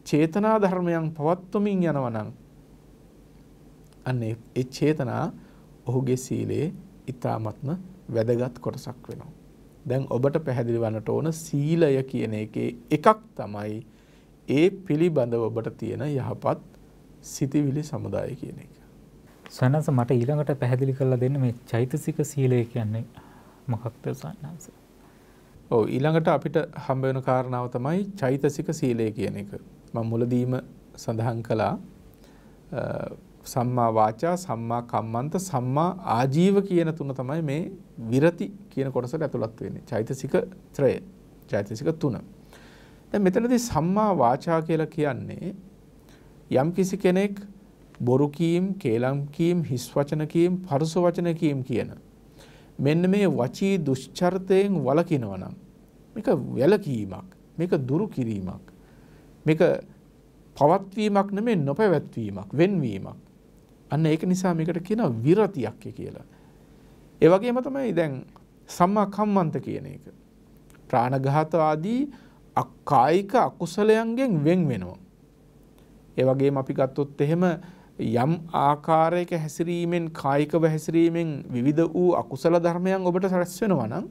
B: චේතනා ධර්මයන් පවත්වමින් යනවා නම් අන්න ඒ චේතනා ඔහුගේ සීලයේ ඊ타ත්ම වැදගත් කොටසක් වෙනවා. දැන් ඔබට පැහැදිලි වන්නට ඕන සීලය කියන එකේ එකක් තමයි ඒ පිළිබඳව ඔබට තියෙන යහපත්
A: සිතිවිලි සමුදාය කියන එක. සනස මට ඊළඟට පැහැදිලි කරලා දෙන්න මේ චෛතසික සීලය කියන්නේ මොකක්ද සනස?
B: ඔව් ඊළඟට අපිට හම්බ වෙන කාරණාව තමයි චෛතසික සීලය කියන එක. මම මුලදීම සඳහන් කළා සම්මා වාචා සම්මා කම්මන්ත සම්මා ආජීව කියන තුන තමයි මේ විරති කියන කොටසට ඇතුළත් වෙන්නේ. චෛතසික ත්‍රය. චෛතසික තුන. දැන් මෙතනදී සම්මා වාචා කියලා කියන්නේ යම් කිසි කෙනෙක් බොරු කීම්, කේලම් කීම්, හිස් වචන කීම්, පරුස වචන කීම් කියන මෙන්න මේ වචී දුෂ්චර්තයෙන් වළකිනවා නම් මේක වැළකීමක්, මේක දුරු කිරීමක්. මේක පවත්වීමක් නෙමෙයි නොපැවැත්වීමක්, වෙන්වීමක්. අන්න ඒක නිසා මේකට කියනවා විරතියක් කියලා. ඒ වගේම තමයි දැන් සම්මා කම්මන්ත කියන එක. ප්‍රාණඝාත ආදී අකායික අකුසලයන්ගෙන් වෙන් වෙනවා. ඒ වගේම අපි ගත්තොත් එහෙම යම් ආකාරයක හැසිරීමෙන් කායිකව හැසිරීමෙන් විවිධ වූ අකුසල ධර්මයන් ඔබට රැස් වෙනවා නම්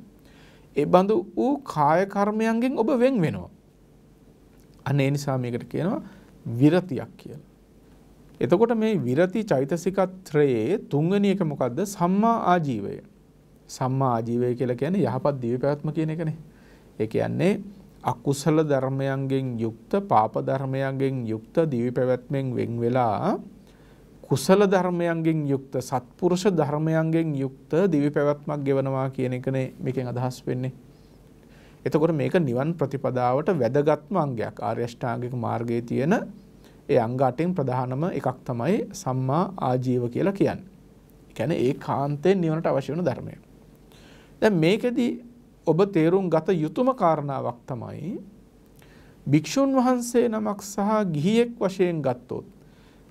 B: ඒ බඳු වූ කාය කර්මයන්ගෙන් ඔබ වෙන් වෙනවා. අන්න ඒ නිසා මේකට කියනවා විරතියක් කියලා. එතකොට මේ විරති චෛතසිකත්‍රයේ තුන්වෙනි එක මොකද්ද? සම්මා ආජීවය. සම්මා ආජීවය කියලා කියන්නේ යහපත් දිවි පැවැත්ම කියන එකනේ. ඒ කියන්නේ අකුසල ධර්මයන්ගෙන් යුක්ත, පාප ධර්මයන්ගෙන් යුක්ත දිවි පැවැත්මෙන් වෙන් වෙලා කුසල ධර්මයන්ගෙන් යුක්ත, සත්පුරුෂ ධර්මයන්ගෙන් යුක්ත දිවි පැවැත්මක් ගෙවනවා කියන එකනේ මේකෙන් අදහස් වෙන්නේ. එතකොට මේක නිවන් ප්‍රතිපදාවට වැදගත්ම අංගයක්. ආර්ය අෂ්ටාංගික මාර්ගයේ තියෙන ඒ අංග අටෙන් ප්‍රධානම එකක් තමයි සම්මා ආජීව කියලා කියන්නේ. ඒ කියන්නේ ඒ කාන්තෙන් නිවනට අවශ්‍ය වෙන ධර්මය. දැන් මේකෙදි ඔබ තේරුම් ගත යුතුම කාරණාවක් තමයි භික්ෂුන් වහන්සේ නමක් සහ ගිහියෙක් වශයෙන් ගත්තොත්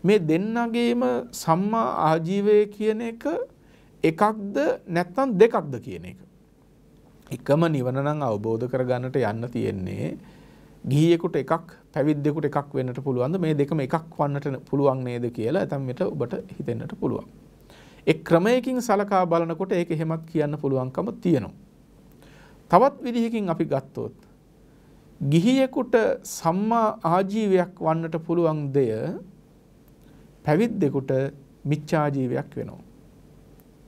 B: මේ දෙන්නගේම සම්මා ආජීවය කියන එක එකක්ද නැත්නම් දෙකක්ද කියන එක. එකම නිවන නම් අවබෝධ කරගන්නට යන්න තියෙන්නේ ගිහියෙකුට එකක් පැවිද්දෙකුට එකක් වෙන්නට පුළුවන්ද මේ දෙකම එකක් වන්නට පුළුවන් නේද කියලා ඇතම් විට ඔබට හිතෙන්නට පුළුවන්. ඒ ක්‍රමයකින් සලකා බලනකොට ඒක එහෙමත් කියන්න පුළුවන්කම තියෙනවා. තවත් විදිහකින් අපි ගත්තොත් ගිහියෙකුට සම්මා ආජීවයක් වන්නට පුළුවන් දෙය පැවිද්දෙකුට මිච්ඡා ජීවයක් වෙනවා.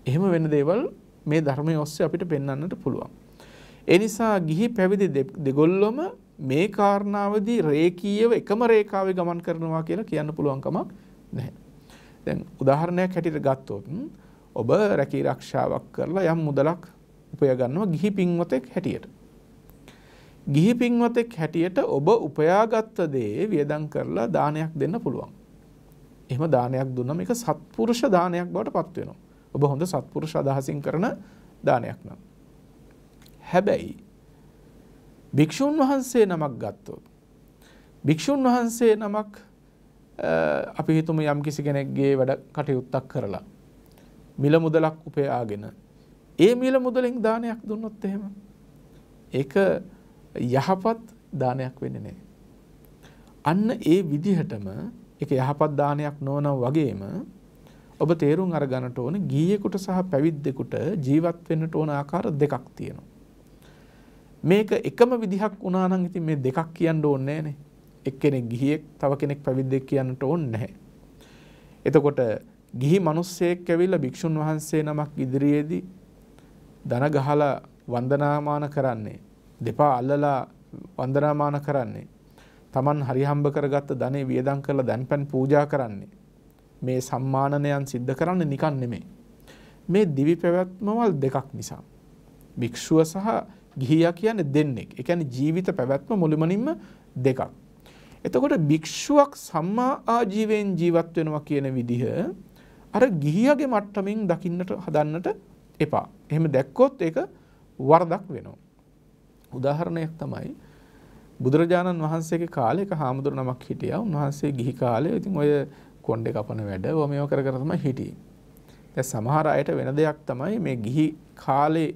B: එහෙම වෙන දේවල් මේ ධර්මයේ ඔස්සේ අපිට පෙන්වන්නට පුළුවන්. ඒ නිසා ගිහි පැවිදි දෙගොල්ලොම මේ කාරණාවදී රේකීයව එකම රේඛාවේ ගමන් කරනවා කියලා කියන්න පුළුවන් කමක් නැහැ. දැන් උදාහරණයක් හැටියට ගත්තොත් ඔබ රැකී ආරක්ෂාවක් කරලා යම් මුදලක් උපය ගන්නවා ගිහි පින්වතෙක් හැටියට. ගිහි පින්වතෙක් හැටියට ඔබ උපයාගත්ත දේ වියදම් කරලා දානයක් දෙන්න පුළුවන්. එහෙම දානයක් දුන්නම ඒක සත්පුරුෂ දානයක් බවට පත් වෙනවා. ඔබ හොඳ සත්පුරුෂ අදහසින් කරන දානයක් නම්. හැබැයි භික්‍ෂූන් වහන්සේ නමක් ගත්තෝ. භික්‍ෂූන් වහන්සේ නමක් අපි හිතුම යම් කිසි කෙනෙක්ගේ වැඩ කටයුත්තක් කරලා. මිල මුදලක් උපයාගෙන. ඒ මිල මුදලින් දානයක් දුන්නොත් එහෙම. ඒක යහපත් දානයක් වෙන්න නෑ. අන්න ඒ විදිහටම එක යහපත් දානයක් නොවනම් වගේම ඔබ තේරුම් අරගන්නට ඕන ගීයෙකුට සහ පැවිද්දෙකුට ජීවත් වෙන්නට ඕන ආකාර දෙකක් තියෙනවා. මේක එකම විදිහක් වුණා නම් ඉතින් මේ දෙකක් කියන්න ඕනේ නෑනේ. එක්කෙනෙක් ගිහියෙක් තව කෙනෙක් පැවිද්දෙක් කියන්නට ඕනේ නැහැ. එතකොට ගිහි මිනිස්සෙක් ඇවිල්ලා භික්ෂුන් වහන්සේ නමක් ඉදිරියේදී දන ගහලා වන්දනාමාන කරන්නේ දෙපා අල්ලලා වන්දනාමාන කරන්නේ Taman හරි හම්බ කරගත්ත ධනෙ වියදම් කරලා දැන්පැන් පූජා කරන්නේ මේ සම්මානනයන් සිද්ධ කරන්නේ නිකන් නෙමෙයි මේ දිවි පැවැත්මවල් දෙකක් නිසා භික්ෂුව සහ ගිහියා කියන්නේ දෙන්නෙක්. ඒ කියන්නේ ජීවිත පැවැත්ම මුළුමනින්ම දෙකක්. එතකොට භික්ෂුවක් සම්මා ආජීවයෙන් ජීවත් වෙනවා කියන විදිහ අර ගිහියාගේ මට්ටමින් දකින්නට හදන්නට එපා. එහෙම දැක්කොත් ඒක වරදක් වෙනවා. උදාහරණයක් තමයි බුදුරජාණන් වහන්සේගේ කාලේ එක හාමුදුර නමක් හිටියා. උන්වහන්සේ ගිහි කාලේ ඉතින් ඔය කොණ්ඩේ කපන වැඩ ඔය මේව කර කර තමයි හිටියේ. දැන් සමහර අයට වෙන දෙයක් තමයි මේ ගිහි කාලේ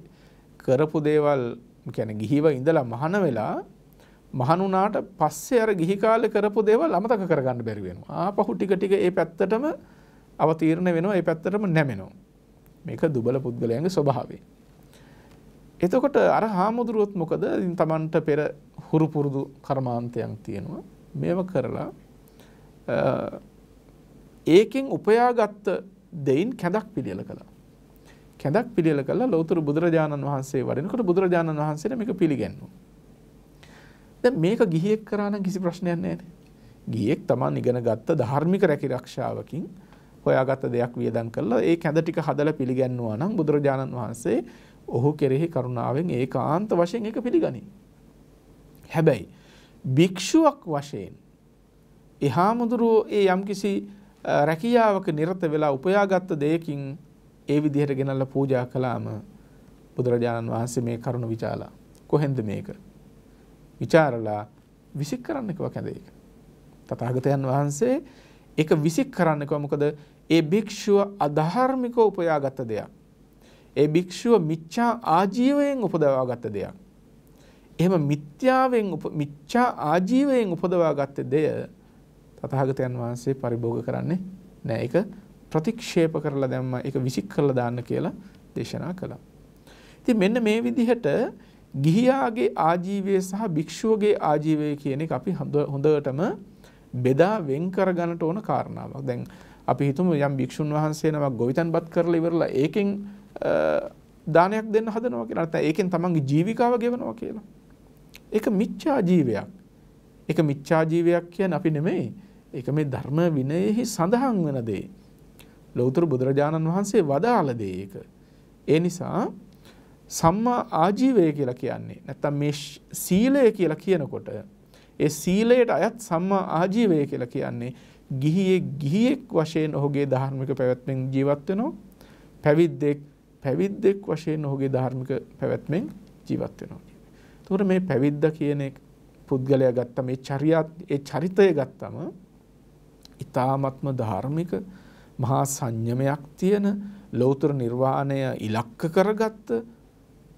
B: කරපු දේවල් කැන ගිහිව ඉඳලා මහන වෙලා මහනුනාට පස්සේ අර ගිහි කාලෙ කරපු දේවල් අමතක කරගන්න බැරි වෙනවා. ආපහු ටික ටික ඒ පැත්තටම අවතීර්ණ වෙනවා, ඒ පැත්තටම නැමෙනවා. මේක දුබල පුද්ගලයන්ගේ ස්වභාවය. එතකොට අර හාමුදුරුවොත් මොකද? ඉතින් Tamanට පෙර හුරු පුරුදු කර්මාන්තයන් තියෙනවා. මේව කරලා ඒකෙන් උපයාගත් දෙයින් කැඳක් පිළියෙල කළා. කැඳක් පිළියෙල කළා ලෞතර බුදුරජාණන් වහන්සේ වඩිනකොට බුදුරජාණන් වහන්සේට මේක පිළිගැන්නුවා. දැන් මේක ගිහියෙක් කරා නම් කිසි ප්‍රශ්නයක් නැහැ. ගිහියෙක් Taman ඉගෙන ගත්ත ධාර්මික රැකිරක්ෂාවකින් හොයාගත්ත දෙයක් වියදම් කළා ඒ කැඳ ටික හදලා පිළිගැන්නුවා නම් බුදුරජාණන් වහන්සේ ඔහු කෙරෙහි කරුණාවෙන් ඒකාන්ත වශයෙන් ඒක පිළිගනී. හැබැයි භික්ෂුවක් වශයෙන් එහා මුදුරෝ ඒ යම්කිසි රැකියාවක නිරත වෙලා උපයාගත් දෙයකින් ඒ විදිහට ගෙනල්ලා පූජා කළාම බුදුරජාණන් වහන්සේ මේ කරුණ විචාලා. කොහෙන්ද මේක? විචාරලා විසික් කරන්න කිව්වා කැඳේ ඒක. තථාගතයන් වහන්සේ ඒක විසික් කරන්න කිව්වා මොකද ඒ භික්ෂුව අධාර්මිකව උපයාගත් දෙයක්. ඒ භික්ෂුව මිච්ඡා ආජීවයෙන් උපදවාගත් දෙයක්. එහෙම මිත්‍යාවෙන් මිච්ඡා ආජීවයෙන් උපදවාගත් දෙය තථාගතයන් වහන්සේ පරිභෝග කරන්නේ නෑ ඒක ප්‍රතික්ෂේප කරලා දැම්ම එක විසික් කරලා දාන්න කියලා දේශනා කළා. ඉතින් මෙන්න මේ විදිහට ගිහියාගේ ආජීවය සහ භික්ෂුවගේ ආජීවය කියන එක අපි හොඳටම බෙදා වෙන් කර ගන්නට ඕන කාරණාවක්. දැන් අපි හිතමු යම් භික්ෂුන් වහන්සේ නමක් ගොවිතැන්පත් කරලා ඉවරලා ඒකෙන් දානයක් දෙන්න හදනවා කියලා. නැත්නම් ඒකෙන් තමන්ගේ ජීවිකාව ගෙවනවා කියලා. ඒක මිච්ඡා ජීවයක්. ඒක මිච්ඡා ජීවයක් කියන්නේ අපි නෙමෙයි. ඒක මේ ධර්ම විනයෙහි සඳහන් වෙන දේ. ලෞතර බුදුරජාණන් වහන්සේ වදාළ දේ ඒක. ඒ නිසා සම්මා ආජීවය කියලා කියන්නේ නැත්තම් මේ සීලය කියලා කියනකොට ඒ සීලයට අයත් සම්මා ආජීවය කියලා කියන්නේ ගිහියෙක් ගිහියෙක් වශයෙන් ඔහුගේ ධාර්මික පැවැත්මෙන් ජීවත් වෙනවා පැවිද්දෙක් පැවිද්දෙක් වශයෙන් ඔහුගේ ධාර්මික පැවැත්මෙන් ජීවත් වෙනවා කියන්නේ. ඒතකොට මේ පැවිද්ද කියන පුද්ගලයා ගත්ත මේ චරියත් ඒ චරිතය ගත්තම ඊ타ත්ම ධාර්මික මහා සංයමයක් තියෙන ලෞතර නිර්වාණය ඉලක්ක කරගත්ත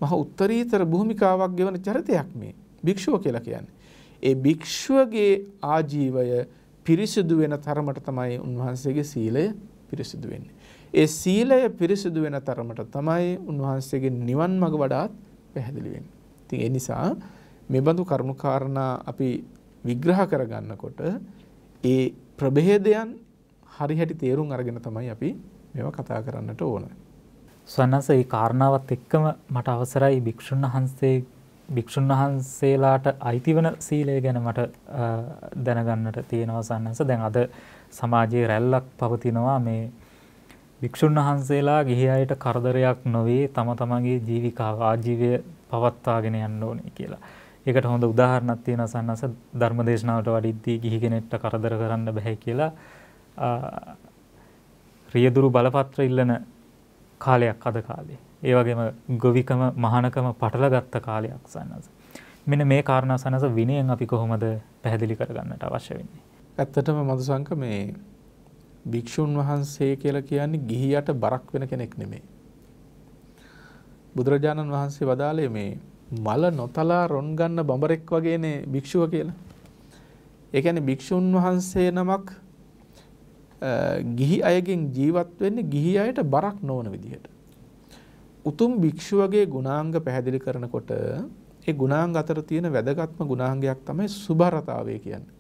B: මහා උත්තරීතර භූමිකාවක් ගෙවන චරිතයක් මේ භික්ෂුව කියලා කියන්නේ. ඒ භික්ෂුවගේ ආජීවය පිරිසිදු වෙන තරමට තමයි උන්වහන්සේගේ සීලය පිරිසිදු වෙන්නේ. ඒ සීලය පිරිසිදු වෙන තරමට තමයි උන්වහන්සේගේ නිවන් මඟ වඩාත් පැහැදිලි වෙන්නේ. ඉතින් ඒ නිසා මේ බඳු කරුණු කාරණා අපි විග්‍රහ කරගන්නකොට ඒ ප්‍රභේදයන්
A: හරි හැටි තේරුම් අරගෙන තමයි අපි මෙව කතා කරන්නට ඕන. ස්වන්නස ඒ කාරණාවත් එක්කම මට අවසරයි භික්‍ෂුන් වහන්සේ භික්‍ෂුන් වහන්සේලාට අයිතිවන සීලය ගැන මට දැනගන්නට තියෙනවා සන්නස දැන් අද සමාජයේ රැල්ලක් පවතිනවා මේ භික්‍ෂුන් වහන්සේලා ගිහි අයට කරදරයක් නොවේ තම තමන්ගේ ජීවිකාව ආජීවය පවත්වාගෙන යන්න ඕනේ කියලා. ඒකට හොඳ උදාහරණක් තියෙනවා සන්නස ධර්මදේශනාවට වඩිද්දී ගිහි කෙනෙක්ට කරදර කරන්න බෑ කියලා රියදුරු බලපත්‍ර ඉල්ලන කාලයක් අද කාලේ. ඒ වගේම ගොවිකම මහානකම පටලගත්ත කාලයක් සන්නස. මෙන්න මේ කාරණා සනස විනයෙන් අපි කොහොමද පැහැදිලි කරගන්නට අවශ්‍ය වෙන්නේ. ඇත්තටම මදුසංක මේ භික්‍ෂූන් වහන්සේ කියලා කියන්නේ ගිහියට බරක් වෙන කෙනෙක් නෙමේ.
B: බුදුරජාණන් වහන්සේ වදාලේ මේ මල නොතලා රොන්ගන්න බඹරෙක් වගේනේ භික්‍ෂුව කියලා. ඒ කියන්නේ භික්‍ෂූන් වහන්සේ නමක් ගිහි අයගෙන් ජීවත් වෙන්නේ ගිහි අයට බරක් නොවන විදිහට. උතුම් භික්ෂුවගේ ගුණාංග පැහැදිලි කරනකොට ඒ ගුණාංග අතර තියෙන වැදගත්ම ගුණාංගයක් තමයි සුභරතාවය කියන්නේ.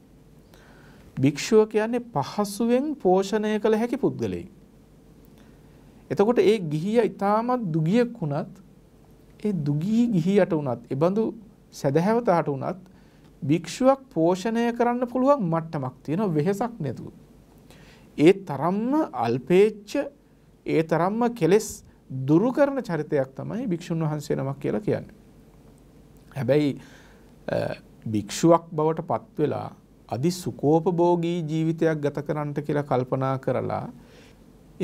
B: භික්ෂුව කියන්නේ පහසුවෙන් පෝෂණය කළ හැකි පුද්ගලයෙක්. එතකොට ඒ ගිහිය ඊටමත් දුගියෙක් වුණත් ඒ දුගී ගිහියට වුණත් ඒබඳු සදහැවතට වුණත් භික්ෂුවක් පෝෂණය කරන්න පුළුවන් මට්ටමක් තියෙනවා වෙහසක් නැතුව. ඒ තරම්ම අල්පේච්ච ඒ තරම්ම කෙලෙස් දුරු කරන චරිතයක් තමයි භික්ෂුන් වහන්සේ නමක් කියලා කියන්නේ. හැබැයි භික්ෂුවක් බවට පත්වෙලා අධි සුකෝපභෝගී ජීවිතයක් ගත කරන්නට කියලා කල්පනා කරලා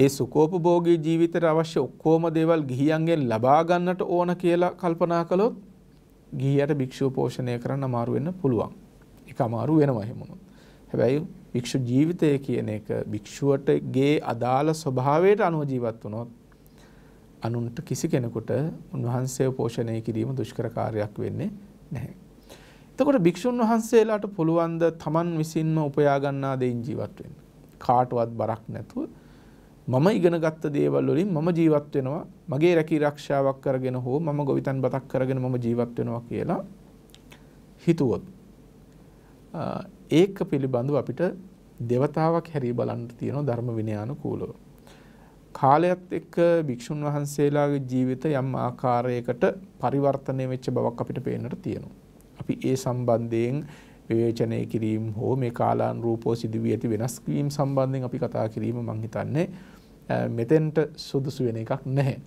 B: ඒ සුකෝපභෝගී ජීවිතයට අවශ්‍ය ඔක්කොම දේවල් ගිහියන්ගෙන් ලබා ගන්නට ඕන කියලා කල්පනා කළොත් ගිහියට භික්ෂුව පෝෂණය කරන්න අමාරු වෙන්න පුළුවන්. ඒක අමාරු වෙනවා එහෙම වුණොත්. හැබැයි භික්ෂු ජීවිතය කියන එක භික්ෂුවටගේ අදාළ ස්වභාවයට අනුව ජීවත් වුණොත් අනුන්ට කිසි කෙනෙකුට උන්වහන්සේ පෝෂණය කිරීම දුෂ්කර කාර්යයක් වෙන්නේ නැහැ. එතකොට භික්ෂුන් වහන්සේලාට පුළුවන් ද තමන් විසින්ම උපයා ගන්නා දෙයින් ජීවත් වෙන්න. කාටවත් බරක් නැතුව මම ඉගෙනගත්ත දේවල් වලින් මම ජීවත් වෙනවා මගේ රැකී ආරක්ෂාවක් කරගෙන හෝ මම ගොවිතැන් බතක් කරගෙන මම ජීවත් වෙනවා කියලා හිතුවොත් ඒක පිළිබඳව අපිට දෙවතාවක් හැරී බලන්න තියෙනවා ධර්ම විනයානුකූලව. කාලයත් එක්ක භික්ෂුන් වහන්සේලාගේ ජීවිත යම් ආකාරයකට පරිවර්තනය වෙච්ච බවක් අපිට පේන්නට තියෙනවා. අපි ඒ සම්බන්ධයෙන් විවේචනය කිරීම හෝ මේ කාලාන් රූපෝ සිදුවී ඇති වෙනස් වීම සම්බන්ධයෙන් අපි කතා කිරීම මං හිතන්නේ මෙතෙන්ට සුදුසු වෙන එකක් නැහැ.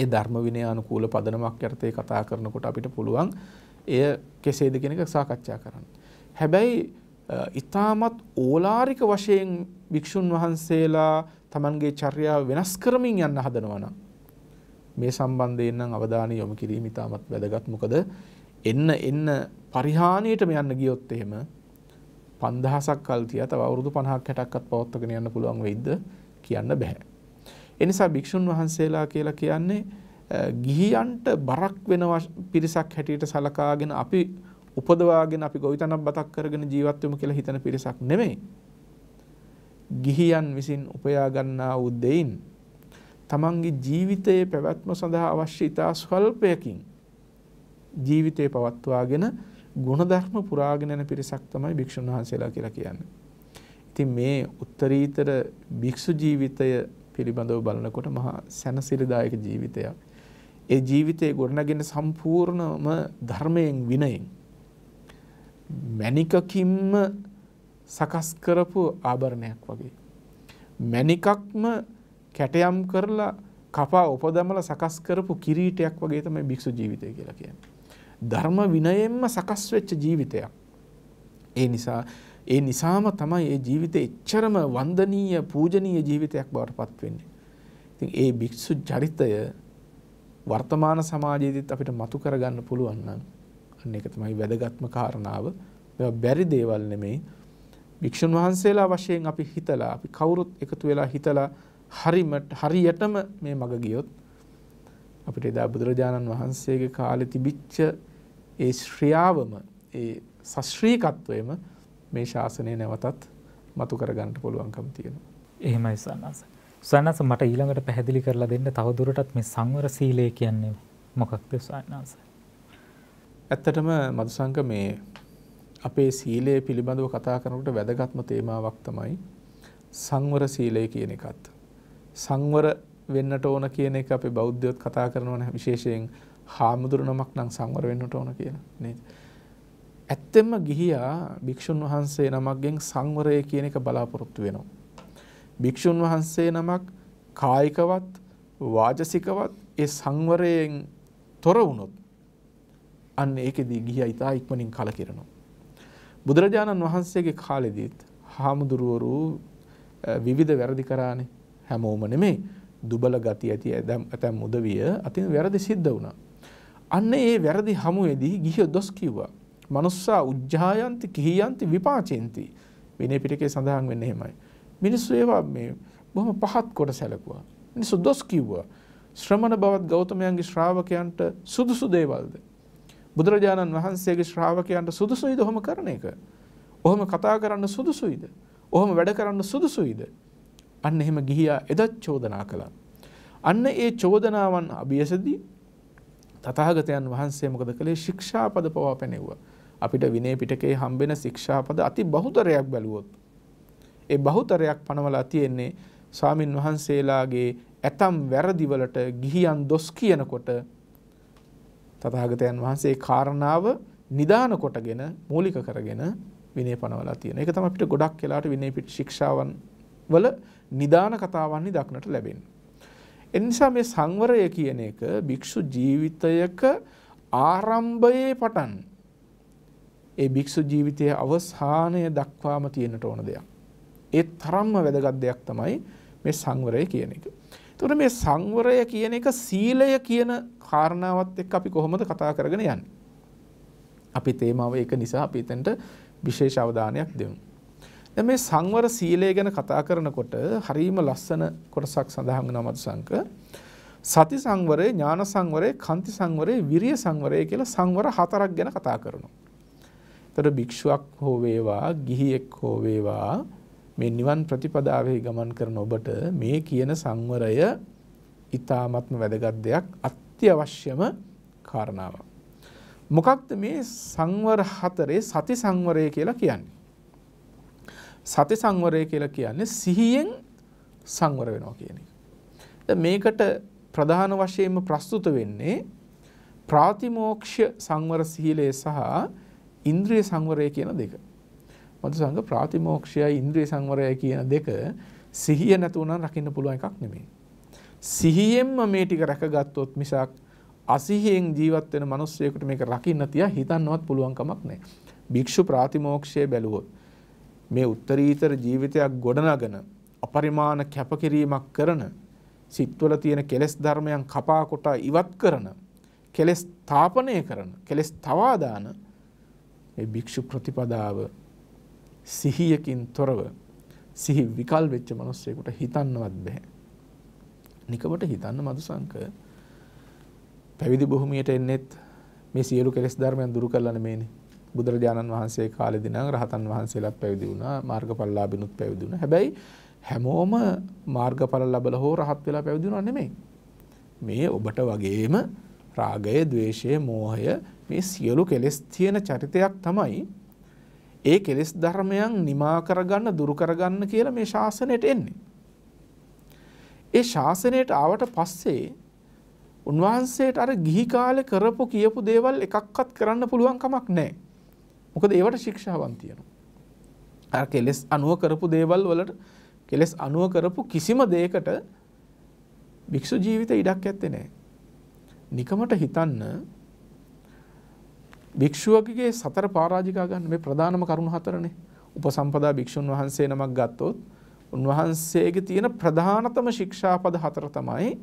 B: ඒ ධර්ම විනයානුකූල පදනමක් යටතේ කතා කරනකොට අපිට පුළුවන් එය කෙසේද කියන එක සාකච්ඡා කරන්න. හැබැයි ඉතාමත් ඕලාරික වශයෙන් භික්‍ෂූන් වහන්සේලා තමන්ගේ චර්යාව වෙනස් කරමින් යන්න හදනවන. මේ සම්බන්ධයෙන් නම් අවධානය යොමු කිරීම ඉතාමත් වැදගත් මොකද එන්න එන්න පරිහානියටම යන්න ගියොත් එහෙම පන්දහසක් කල් තියා තව අවුරුදු 50ක් 60ක්වත් පවත්වාගෙන යන්න පුළුවන් වෙයිද කියන්න බෑ. ඒ නිසා භික්ෂුන් වහන්සේලා කියලා කියන්නේ ගිහියන්ට බරක් වෙන පිරිසක් හැටියට සලකාගෙන අපි උපදවාගෙන අපි ගොවිතනක් බතක් කරගෙන ජීවත් වෙමු කියලා හිතන පිරිසක් නෙමෙයි. ගිහියන් විසින් උපයා ගන්නා වූ දෙයින් තමන්ගේ ජීවිතයේ පැවැත්ම සඳහා අවශ්‍ය ඉතා ස්වල්පයකින් ජීවිතය පවත්වාගෙන ගුණධර්ම පුරාගෙන යන පිරිසක් තමයි භික්ෂුන් වහන්සේලා කියලා කියන්නේ. ඉතින් මේ උත්තරීතර භික්ෂු ජීවිතය පිළිබඳව බලනකොට මහා සැනසිරිදායක ජීවිතයක්. ඒ ජීවිතයේ ගොඩනගෙන සම්පූර්ණම ධර්මයෙන් විනයෙන් මැණිකකින්ම සකස් කරපු ආභරණයක් වගේ. මැණිකක්ම කැටයම් කරලා කපා උපදමලා සකස් කරපු කිරීටයක් වගේ තමයි භික්ෂු ජීවිතය කියලා කියන්නේ. ධර්ම විනයෙන්ම සකස් වෙච්ච ජීවිතයක්. ඒ නිසා ඒ නිසාම තමයි ඒ ජීවිතය එච්චරම වන්දනීය පූජනීය ජීවිතයක් බවට පත් වෙන්නේ. ඉතින් ඒ භික්ෂු චරිතය වර්තමාන සමාජයේදීත් අපිට මතු කරගන්න පුළුවන් නම් අන්න ඒක තමයි වැදගත්ම කාරණාව. මේවා බැරි දේවල් නෙමෙයි. භික්ෂුන් වහන්සේලා වශයෙන් අපි හිතලා අපි කවුරුත් එකතු වෙලා හිතලා හරිමට හරියටම මේ මග ගියොත් අපිට එදා බුදුරජාණන් වහන්සේගේ කාලේ තිබිච්ච ඒ ශ්‍රියාවම ඒ සශ්‍රීකත්වයම මේ ශාසනය නැවතත් මතු කරගන්න පුළුවන්කම
A: තියෙනවා. එහෙමයි සන්නස. සන්නස මට ඊළඟට පැහැදිලි කරලා දෙන්න තවදුරටත් මේ සංවර සීලය කියන්නේ මොකක්ද සන්නස?
B: ඇත්තටම මදුසංක මේ අපේ සීලය පිළිබඳව කතා කරනකට වැදගත්ම තේමාවක් තමයි සංවර සීලය කියන එකත්. සංවර වෙන්නට ඕන කියන එක අපේ බෞද්ධයොත් කතා කරනවන විශේෂයෙන් හාමුදුරනමක් නම් සංවර වෙන්නට ඕන කියන නේද. ඇත්තෙම ගිහියා භික්‍ෂුන් වහන්සේ නමක්ගෙන් සංවරය කියන එක බලාපොරොත්තු වෙනවා. භික්‍ෂුන් වහන්සේ නමක් කායිකවත් වාජසිකවත් ඒ සංවරයෙන් තොර වුණොත් අන්න ඒකෙදී ගිහියා ඉතා ඉක්මනින් කලකිරෙනවා. බුදුරජාණන් වහන්සේගේ කාලෙදීත් හාමුදුරුවරු විවිධ වැරදි කරානේ හැමෝම නෙමේ දුබල ගති ඇති ඇතැම් උදවිය අතින් වැරදි සිද්ධ වුණා. අන්න ඒ වැරදි හමුවේදී ගිහිය දොස් කිව්වා. මනුස්සා උජ්ජායන්ති කිහියන්ති විපාචෙන්ති. විනය පිටකේ සඳහන් වෙන්නේ එහෙමයි. මිනිස්සු ඒවා මේ බොහොම පහත් කොට සැලකුවා. මිනිස්සු දොස් කිව්වා. ශ්‍රමණ බවත් ගෞතමයන්ගේ ශ්‍රාවකයන්ට සුදුසු දේවල්ද බුදුරජාණන් වහන්සේගේ ශ්‍රාවකයන්ට සුදුසුයිද ඔහොම කරන එක? ඔහොම කතා කරන්න සුදුසුයිද? ඔහොම වැඩ කරන්න සුදුසුයිද? අන්න එහෙම ගිහියා එදත් චෝදනා කළා. අන්න ඒ චෝදනාවන් අභියසදී තථාගතයන් වහන්සේ මොකද කළේ? ශික්ෂාපද පවා පැනෙව්වා. අපිට විනය පිටකේ හම්බෙන ශික්ෂාපද අති බහුතරයක් බැලුවොත් ඒ බහුතරයක් පනවලා තියෙන්නේ ස්වාමින් වහන්සේලාගේ ඇතම් වැරදිවලට ගිහියන් දොස් කියනකොට තථාගතයන් වහන්සේ කාරණාව නිදාන කොටගෙන මූලික කරගෙන විනය පනවලා තියෙනවා. ඒක තමයි අපිට ගොඩක් වෙලාට විනය පිට ශික්ෂාවන් වල නිදාන කතාවන්හි දක්නට ලැබෙන්නේ. එනිසා මේ සංවරය කියන එක භික්ෂු ජීවිතයක ආරම්භයේ පටන් ඒ භික්ෂු ජීවිතයේ අවසානය දක්වාම තියෙනට ඕන දෙයක්. ඒ තරම්ම වැදගත් දෙයක් තමයි මේ සංවරය කියන එක. එතකොට මේ සංවරය කියන එක සීලය කියන කාරණාවත් එක්ක අපි කොහොමද කතා කරගෙන යන්නේ? අපි තේමාව ඒක නිසා අපි එතනට විශේෂ අවධානයක් දෙමු. දැන් මේ සංවර සීලය ගැන කතා කරනකොට හරීම ලස්සන කොටසක් සඳහන් වෙනවා මතුසංක. සති සංවරය, ඥාන සංවරය, කන්ති සංවරය, විරිය සංවරය කියලා සංවර හතරක් ගැන කතා කරනවා. එතකොට භික්ෂුවක් හෝ වේවා, ගිහියෙක් හෝ වේවා මේ නිවන් ප්‍රතිපදාවේ ගමන් කරන ඔබට මේ කියන සංවරය ඊ타ත්ම වැදගත් දෙයක් අත්‍යවශ්‍යම කාරණාවක්. මොකක්ද මේ සංවර හතරේ සති සංවරය කියලා කියන්නේ? සති සංවරය කියලා කියන්නේ සිහියෙන් සංවර වෙනවා කියන එක. මේකට ප්‍රධාන වශයෙන්ම ප්‍රස්තුත වෙන්නේ ප්‍රාතිමෝක්ෂ සංවර සීලය සහ ඉන්ද්‍රිය සංවරය කියන දෙක. මත සංග ප්‍රාතිමෝක්ෂයයි ඉන්ද්‍රිය සංවරය කියන දෙක සිහිය නැතුව නම් රකින්න පුළුවන් එකක් නෙමෙයි. සිහියෙන්ම මේ ටික රැකගත්තොත් මිසක් අසිහියෙන් ජීවත් වෙන මිනිස්සෙකුට මේක රකින්න තියා හිතන්නවත් පුළුවන් කමක් නැහැ. භික්ෂු ප්‍රාතිමෝක්ෂය බැලුවොත් මේ උත්තරීතර ජීවිතයක් ගොඩනගන අපරිමාණ කැපකිරීමක් කරන සිත්වල තියෙන කෙලෙස් ධර්මයන් කපා කොටා ඉවත් කරන කෙලෙස් තාපනය කරන කෙලෙස් තවා දාන මේ භික්ෂු ප්‍රතිපදාව සිහියකින් තොරව සිහි විකල් වෙච්ච මිනිස්සෙකුට හිතන්නවත් බෑ. නිකමට හිතන්න මදුසංක පැවිදි භූමියට එන්නෙත් මේ සියලු කෙලෙස් ධර්මයන් දුරු කරලා නෙමෙයිනේ. බුදුරජාණන් වහන්සේ කාලෙදී නම් රහතන් වහන්සේලාත් පැවිදි වුණා, මාර්ගඵලලාභිනුත් පැවිදි වුණා. හැබැයි හැමෝම මාර්ගඵල ලැබලා හෝ රහත් වෙලා පැවිදි වුණා නෙමෙයි. මේ ඔබට වගේම රාගය, ద్వේෂය, මෝහය මේ සියලු කෙලෙස් තියෙන චරිතයක් තමයි ඒ කෙලෙස් ධර්මයන් නිමා කරගන්න දුරු කරගන්න කියලා මේ ශාසනයට එන්නේ. ඒ ශාසනයට ආවට පස්සේ උන්වහන්සේට අර ගිහි කාලේ කරපු කියපු දේවල් එකක්වත් කරන්න පුළුවන් කමක් නැහැ. මොකද ඒවට ශික්ෂාවන් තියෙනවා. අර කෙලෙස් අනුව කරපු දේවල් වලට කෙලෙස් අනුව කරපු කිසිම දෙයකට භික්ෂු ජීවිත ඉඩක් ඇත්තේ නැහැ. නිකමට හිතන්න භික්ෂුවකගේ සතර පරාජිකා ගන්න මේ ප්‍රධානම කරුණු හතරනේ. උපසම්පදා භික්ෂුන් වහන්සේ නමක් ගත්තොත් උන්වහන්සේගේ තියෙන ප්‍රධානතම ශික්ෂාපද හතර තමයි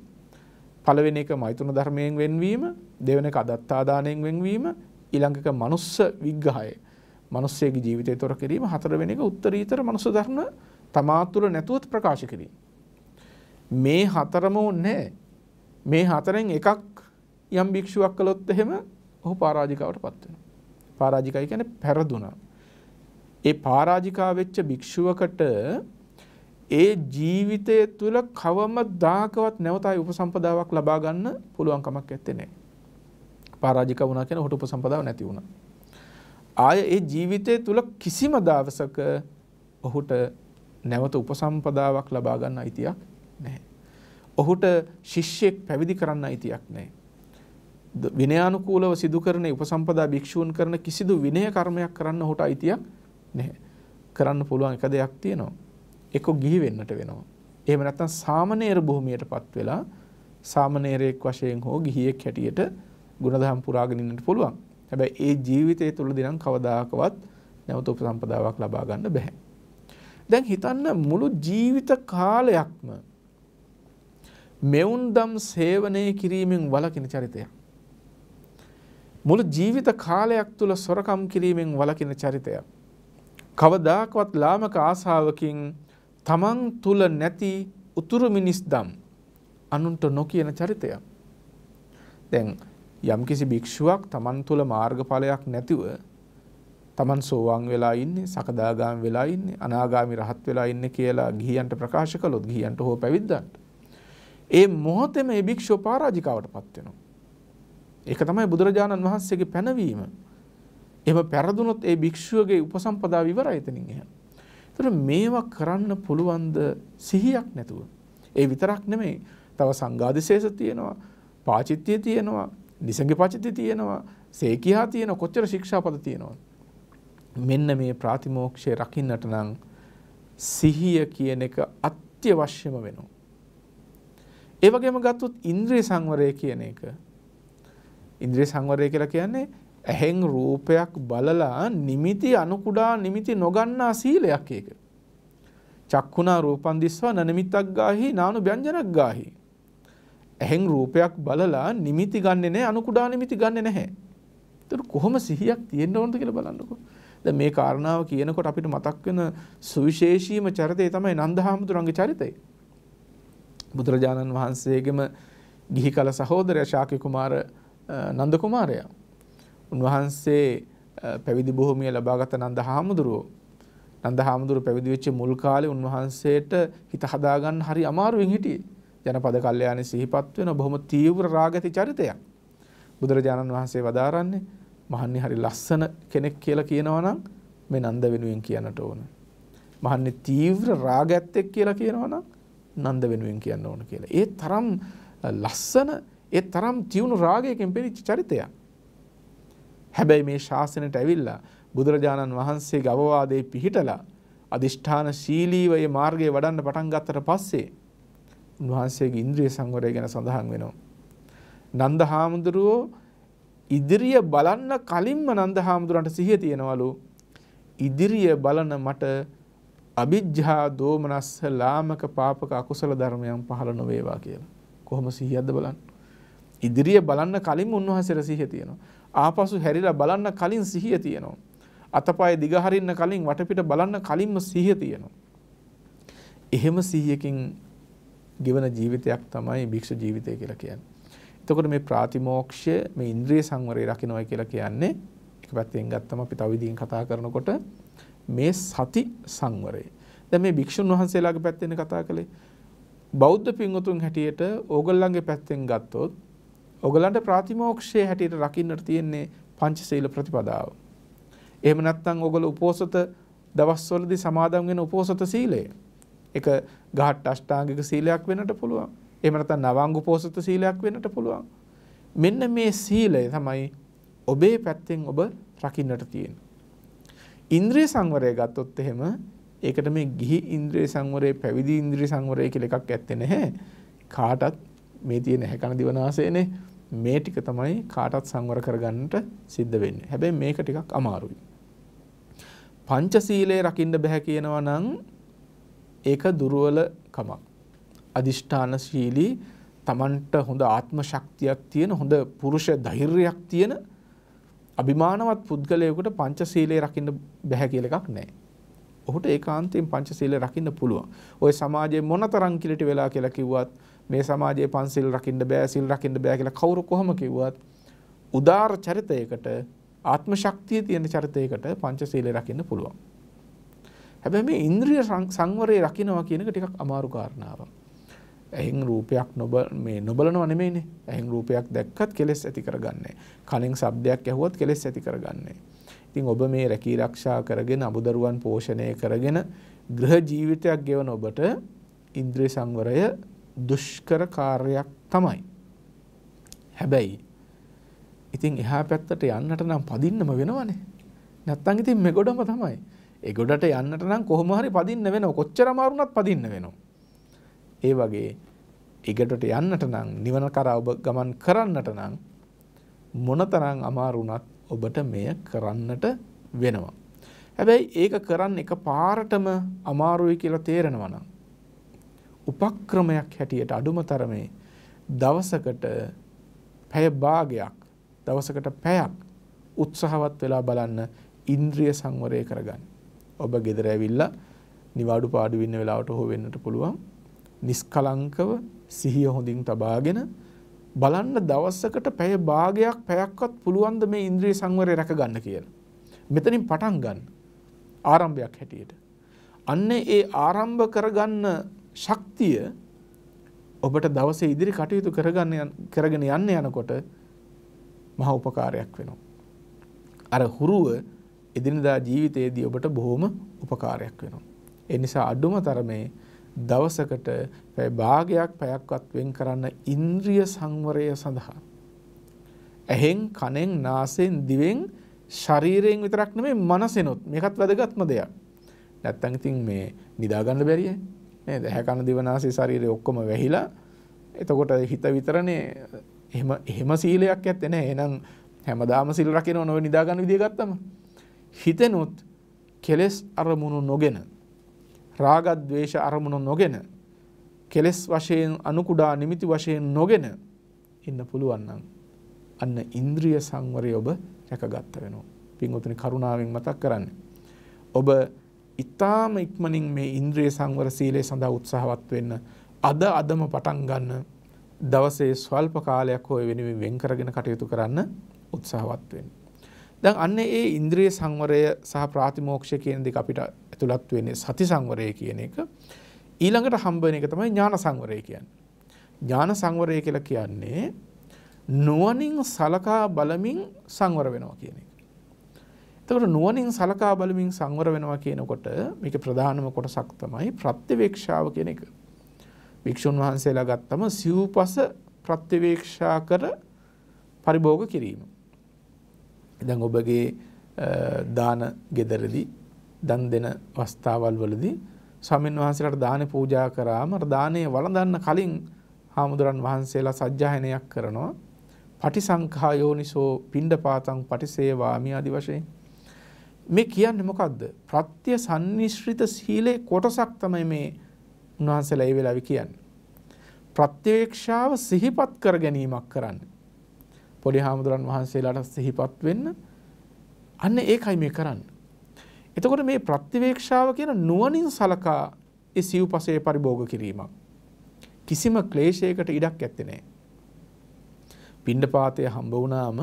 B: පළවෙනි එක මෛතුන ධර්මයෙන් වෙන්වීම, දෙවෙනි එක අදත්තාදානයෙන් වෙන්වීම, ඊළඟ එක මනුස්ස විග්‍රහය. මිනිස්සෙගේ ජීවිතය තොර කිරීම, හතරවෙනි එක උත්තරීතර මනුස්ස ධර්ම තමා තුළ නැතුව ප්‍රකාශ කිරීම. මේ හතරම ඕනේ මේ හතරෙන් එකක් යම් භික්ෂුවක් කළොත් එහෙම ඔහු පරාජිකාවට පත් වෙනවා. පරාජිකයි කියන්නේ පෙරදුනා. ඒ පරාජිකා වෙච්ච භික්ෂුවකට ඒ ජීවිතය තුළ කවමදාකවත් නැවතයි උපසම්පදාවක් ලබා ගන්න පුළුවන් කමක් නැත්තේ නේ. පරාජික වුණා කියන හොට උපසම්පදාව නැති වුණා. ආය ඒ ජීවිතය තුළ කිසිම දවසක ඔහුට නැවත උපසම්පදාවක් ලබා ගන්න අයිතියක් නැහැ. ඔහුට ශිෂ්‍යෙක් පැවිදි කරන්න අයිතියක් නැහැ. විනයානුකූලව සිදු කරන උපසම්පදා භික්ෂූන් කරන කිසිදු විනය කර්මයක් කරන්න හොට අයිතියක් නැහැ. කරන්න පුළුවන් එක දෙයක් තියෙනවා. එක ගිහි වෙන්නට වෙනවා. එහෙම නැත්නම් සාමණේර භූමියටපත් වෙලා සාමණේරයෙක් වශයෙන් හෝ ගිහියෙක් හැටියට ගුණධම් පුරාගෙන ඉන්නට පුළුවන්. හැබැයි ඒ ජීවිතය තුළදී නම් කවදාකවත් නැවත උපසම්පදාවක් ලබා ගන්න බෑ. දැන් හිතන්න මුළු ජීවිත කාලයක්ම මෙවුන් දම් සේවනය කිරීමෙන් වලකින චරිතයක්. මුළු ජීවිත කාලයක් තුල සොරකම් කිරීමෙන් වළකින චරිතයක්. කවදාකවත් ලාමක ආසාවකින් තමන් තුල නැති උතුරු මිනිස්දම් අනුන්ට නොකියන චරිතයක්. දැන් යම්කිසි භික්ෂුවක් තමන් තුල මාර්ගඵලයක් නැතිව තමන් සෝවාන් වෙලා ඉන්නේ සකදාගාමි වෙලා ඉන්නේ අනාගාමි රහත් වෙලා ඉන්නේ කියලා ගිහියන්ට ප්‍රකාශ කළොත් ගිහියන්ට හෝ පැවිද්දන්ට ඒ මොහොතේම ඒ භික්ෂුව පරාජිකාවටපත් වෙනවා ඒක තමයි බුදුරජාණන් වහන්සේගේ පැනවීම. එහෙම පෙරදුනොත් ඒ භික්ෂුවගේ උපසම්පදාව ඉවරයි එතනින් එහා. ඒතර මේවා කරන්න පුළුවන්ද සිහියක් නැතුව. ඒ විතරක් නෙමෙයි. තව සංඝාදිශේෂ තියෙනවා. පාචිත්‍ය තියෙනවා. නිසංග පාචිත්‍ය තියෙනවා. සේකියා තියෙන කොච්චර ශික්ෂාපද තියෙනවද? මෙන්න මේ ප්‍රාතිමෝක්ෂය රකින්නට නම් සිහිය කියන එක අත්‍යවශ්‍යම වෙනවා. ඒ වගේම ගත්තොත් ඉන්ද්‍රිය සංවරය කියන එක ඉන්ද්‍රිය සංවරය කියලා කියන්නේ ඇහෙන් රූපයක් බලලා නිමිති අනුකුඩා නිමිති නොගන්නා සීලයක් ඒක. චක්කුණා රූපන් දිස්වා නනිමිත්තක් ගාහි නානු ව්‍යංජනක් ගාහි. ඇහෙන් රූපයක් බලලා නිමිති ගන්නෙ නැහැ අනුකුඩා නිමිති ගන්නෙ නැහැ. ඒතර කොහොම සිහියක් තියෙන්න ඕනද කියලා බලන්නකෝ. දැන් මේ කාරණාව කියනකොට අපිට මතක් වෙන සුවිශේෂීම චරිතය තමයි නන්දහාමුදුරන්ගේ චරිතය. බුදුරජාණන් වහන්සේගේම ගිහි කල සහෝදරයා ශාක්‍ය කුමාර නන්ද කුමාරයා. උන්වහන්සේ පැවිදි බොහොමිය ලබාගත නන්ද හාමුදුරුවෝ. නන්ද හාමුදුරුවෝ පැවිදි වෙච්ච මුල් කාලේ උන්වහන්සේට හිත හදාගන්න හරි අමාරුවෙන් හිටියේ. ජනපද කල්යාණේ සිහිපත් වෙන බොහොම තීව්‍ර රාගති චරිතයක්. බුදුරජාණන් වහන්සේ වදාරන්නේ මහන්නේ හරි ලස්සන කෙනෙක් කියලා කියනවා නම් මේ නන්ද වෙනුවෙන් කියන්නට ඕන. මහන්නේ තීව්‍ර රාග ඇත්තෙක් කියලා කියනවා නම් නන්ද වෙනුවෙන් කියන්න ඕන කියලා. ඒ තරම් ලස්සන ඒ තරම් තියුණු රාගයකින් පිරිච්ච චරිතයක්. හැබැයි මේ ශාසනයට ඇවිල්ලා බුදුරජාණන් වහන්සේගේ අවවාදයේ පිහිටලා අදිෂ්ඨාන ශීලීව මේ මාර්ගයේ වඩන්න පටන් ගත්තට පස්සේ උන්වහන්සේගේ ඉන්ද්‍රිය සංවරය ගැන සඳහන් වෙනවා. නන්ද හාමුදුරුවෝ ඉදිරිය බලන්න කලින්ම නන්ද හාමුදුරන්ට සිහිය තියෙනවලු ඉදිරිය බලන මට අභිජ්ජා දෝමනස්ස ලාමක පාපක අකුසල ධර්මයන් පහළ නොවේවා කියලා. කොහොම සිහියක්ද බලන්න? ඉදිරිය බලන්න කලින් උන්වහන්සේට සිහිය තියෙනවා. ආපසු හැරිලා බලන්න කලින් සිහිය තියෙනවා. අතපය දිග හරින්න කලින් වටපිට බලන්න කලින්ම සිහිය තියෙනවා. එහෙම සිහියකින් ගෙවන ජීවිතයක් තමයි භික්ෂු ජීවිතය කියලා කියන්නේ. එතකොට මේ ප්‍රාතිමෝක්ෂය මේ ඉන්ද්‍රිය සංවරය රකින්නයි කියලා කියන්නේ එක පැත්තෙන් ගත්තම අපි තව විදිහින් කතා කරනකොට මේ සති සංවරය. දැන් මේ භික්ෂුන් වහන්සේලාගේ පැත්තෙන් කතා කළේ බෞද්ධ පින්වතුන් හැටියට ඕගොල්ලන්ගේ පැත්තෙන් ගත්තොත් ඔගලන්ට ප්‍රාතිමෝක්ෂය හැටියට රකින්නට තියෙන්නේ පංචශීල ප්‍රතිපදාව. එහෙම නැත්නම් ඔගල උපෝසත දවස්වලදී සමාදන් වෙන උපෝසත සීලය. ඒක ගහට් අෂ්ටාංගික සීලයක් වෙන්නට පුළුවන්. එහෙම නැත්නම් නවංග උපෝසත සීලයක් වෙන්නට පුළුවන්. මෙන්න මේ සීලය තමයි ඔබේ පැත්තෙන් ඔබ රකින්නට තියෙන. ඉන්ද්‍රිය සංවරය ගත්තොත් එහෙම ඒකට මේ ගිහි ඉන්ද්‍රිය සංවරය පැවිදි ඉන්ද්‍රිය සංවරය කියලා එකක් ඇත්තේ නැහැ. කාටත් මේ තියෙන හැකන දිවනාසයනේ මේ ටික තමයි කාටත් සංවර කරගන්නට සිද්ධ වෙන්නේ. හැබැයි මේක ටිකක් අමාරුයි. පංචශීලයේ රකින්න බෑ කියනවා නම් ඒක දුර්වල කමක්. අදිෂ්ඨානශීලී Tamanට හොඳ ආත්ම ශක්තියක් තියෙන හොඳ පුරුෂ ධෛර්යයක් තියෙන අභිමානවත් පුද්ගලයෙකුට පංචශීලයේ රකින්න බෑ කියලා එකක් නැහැ. ඔහුට ඒකාන්තයෙන් පංචශීලයේ රකින්න පුළුවන්. ওই සමාජයේ මොනතරම් කිලිටි වෙලා කියලා කිව්වත් මේ සමාජයේ පන්සිල් රකින්න බෑ සිල් රකින්න බෑ කියලා කවුරු කොහොම කිව්වත් උදාර චරිතයකට ආත්ම ශක්තිය තියෙන චරිතයකට පංචශීලය රකින්න පුළුවන්. හැබැයි මේ ඉන්ද්‍රිය සංවරය රකින්නවා කියන එක ටිකක් අමාරු කාරණාවක්. ඇහෙන් රූපයක් නොබ මේ නොබලනව නෙමෙයිනේ. ඇහෙන් රූපයක් දැක්කත් කෙලෙස් ඇති කරගන්නේ. කනෙන් ශබ්දයක් ඇහුවත් කෙලෙස් ඇති කරගන්නේ. ඉතින් ඔබ මේ රැකී ආරක්ෂා කරගෙන අමුදරුවන් පෝෂණය කරගෙන ගෘහ ජීවිතයක් ගෙවන ඔබට ඉන්ද්‍රිය සංවරය දුෂ්කර කාර්යයක් තමයි. හැබැයි ඉතින් එහා පැත්තට යන්නට නම් පදින්නම වෙනවනේ. නැත්තම් ඉතින් මේ ගොඩම තමයි. ඒ ගොඩට යන්නට නම් කොහොම හරි පදින්න වෙනවා. කොච්චර මාරුණත් පදින්න වෙනවා. ඒ වගේ ඒකට යන්නට නම් නිවන කරා ඔබ ගමන් කරන්නට නම් මොනතරම් අමාරුණත් ඔබට මෙය කරන්නට වෙනවා. හැබැයි ඒක කරන්න එක පාරටම අමාරුයි කියලා තේරෙනවා නම් උපක්‍රමයක් හැටියට අඩුම තරමේ දවසකට පැය භාගයක් දවසකට පැයක් උත්සාහවත් වෙලා බලන්න ඉන්ද්‍රිය සංවරය කරගන්න. ඔබ ගෙදර ඇවිල්ලා නිවාඩු පාඩු ඉන්න වෙලාවට හෝ වෙන්නට පුළුවන්. නිස්කලංකව සිහිය හොඳින් තබාගෙන බලන්න දවසකට පැය භාගයක් පැයක්වත් පුළුවන් ද මේ ඉන්ද්‍රිය සංවරය රැක ගන්න කියලා. මෙතනින් පටන් ගන්න ආරම්භයක් හැටියට. අන්නේ ඒ ආරම්භ කරගන්න ශක්තිය ඔබට දවසේ ඉදිරි කටයුතු කරගන්න කරගෙන යන්න යනකොට මහා උපකාරයක් වෙනවා. අර හුරුව එදිනදා ජීවිතයේදී ඔබට බොහොම උපකාරයක් වෙනවා. ඒ නිසා අඩුම තරමේ දවසකට පැය භාගයක් පැයක්වත් වෙන් කරන්න ඉන්ද්‍රිය සංවරය සඳහා ඇහෙන් කනෙන් නාසයෙන් දිවෙන් ශරීරයෙන් විතරක් නෙමෙයි මනසෙනුත් මේකත් වැදගත්ම දෙයක්. නැත්තම් ඉතින් මේ නිදා ගන්න බැරියයි. නේද? හැකන දිවනාසී ශරීරය ඔක්කොම වැහිලා එතකොට හිත විතරනේ එහෙම එහෙම සීලයක් ඇත්තේ නැහැ. එහෙනම් හැමදාම සිල් රකින්න ඕන ඔය නිදා ගන්න විදිය ගත්තම හිතෙනුත් කෙලෙස් අරමුණු නොගෙන රාග ద్వේෂ අරමුණු නොගෙන කෙලෙස් වශයෙන් අනුකුඩා නිමිති වශයෙන් නොගෙන ඉන්න පුළුවන් නම් අන්න ඉන්ද්‍රිය සංවරය ඔබ රැකගත්ත වෙනවා. පින්වතුනි කරුණාවෙන් මතක් කරන්න. ඔබ ඉතාම ඉක්මනින් මේ ඉන්ද්‍රිය සංවර සීලය සඳහා උත්සාහවත් වෙන්න අද අදම පටන් ගන්න දවසේ ස්වල්ප කාලයක් හෝ වෙනුවෙන් වෙන් කරගෙන කටයුතු කරන්න උත්සාහවත් වෙන්න. දැන් අන්න ඒ ඉන්ද්‍රිය සංවරය සහ ප්‍රාතිමෝක්ෂය කියන දෙක අපිට ඇතුළත් වෙන්නේ සති සංවරය කියන එක. ඊළඟට හම්බ වෙන එක තමයි ඥාන සංවරය කියන්නේ. ඥාන සංවරය කියලා කියන්නේ නුවණින් සලකා බලමින් සංවර වෙනවා කියන එක. එතකොට නුවණින් සලකා බලමින් සංවර වෙනවා කියනකොට මේක ප්‍රධානම කොටසක් තමයි ප්‍රත්‍යවේක්ෂාව කියන එක. භික්ෂුන් වහන්සේලා ගත්තම සිව්පස ප්‍රත්‍යවේක්ෂා කර පරිභෝග කිරීම. දැන් ඔබගේ දාන gederදී දන් දෙන අවස්ථාවල් වලදී ස්වාමීන් වහන්සේලාට දාන පූජා කරාම දානේ වළඳන්න කලින් හාමුදුරන් වහන්සේලා සජ්ජායනයක් කරනවා. පටිසංඛා යෝනිසෝ පිණ්ඩපාතං පටිසේවාමි ආදි වශයෙන් මේ කියන්නේ මොකක්ද? ප්‍රත්‍ය සම්නිශ්‍රිත සීලේ කොටසක් තමයි මේ උන්වහන්සේලා ඒ වෙලාවේ කියන්නේ. ප්‍රත්‍යවේක්ෂාව සිහිපත් කර ගැනීමක් කරන්න. පොඩි හාමුදුරන් වහන්සේලාට සිහිපත් වෙන්න අන්න ඒකයි මේ කරන්න. එතකොට මේ ප්‍රත්‍යවේක්ෂාව කියන නුවණින් සලකා ඒ සිව්පසේ පරිභෝග කිරීමක්. කිසිම ක්ලේශයකට ඉඩක් ඇත්තේ නැහැ. පින්ඩපාතය හම්බ වුණාම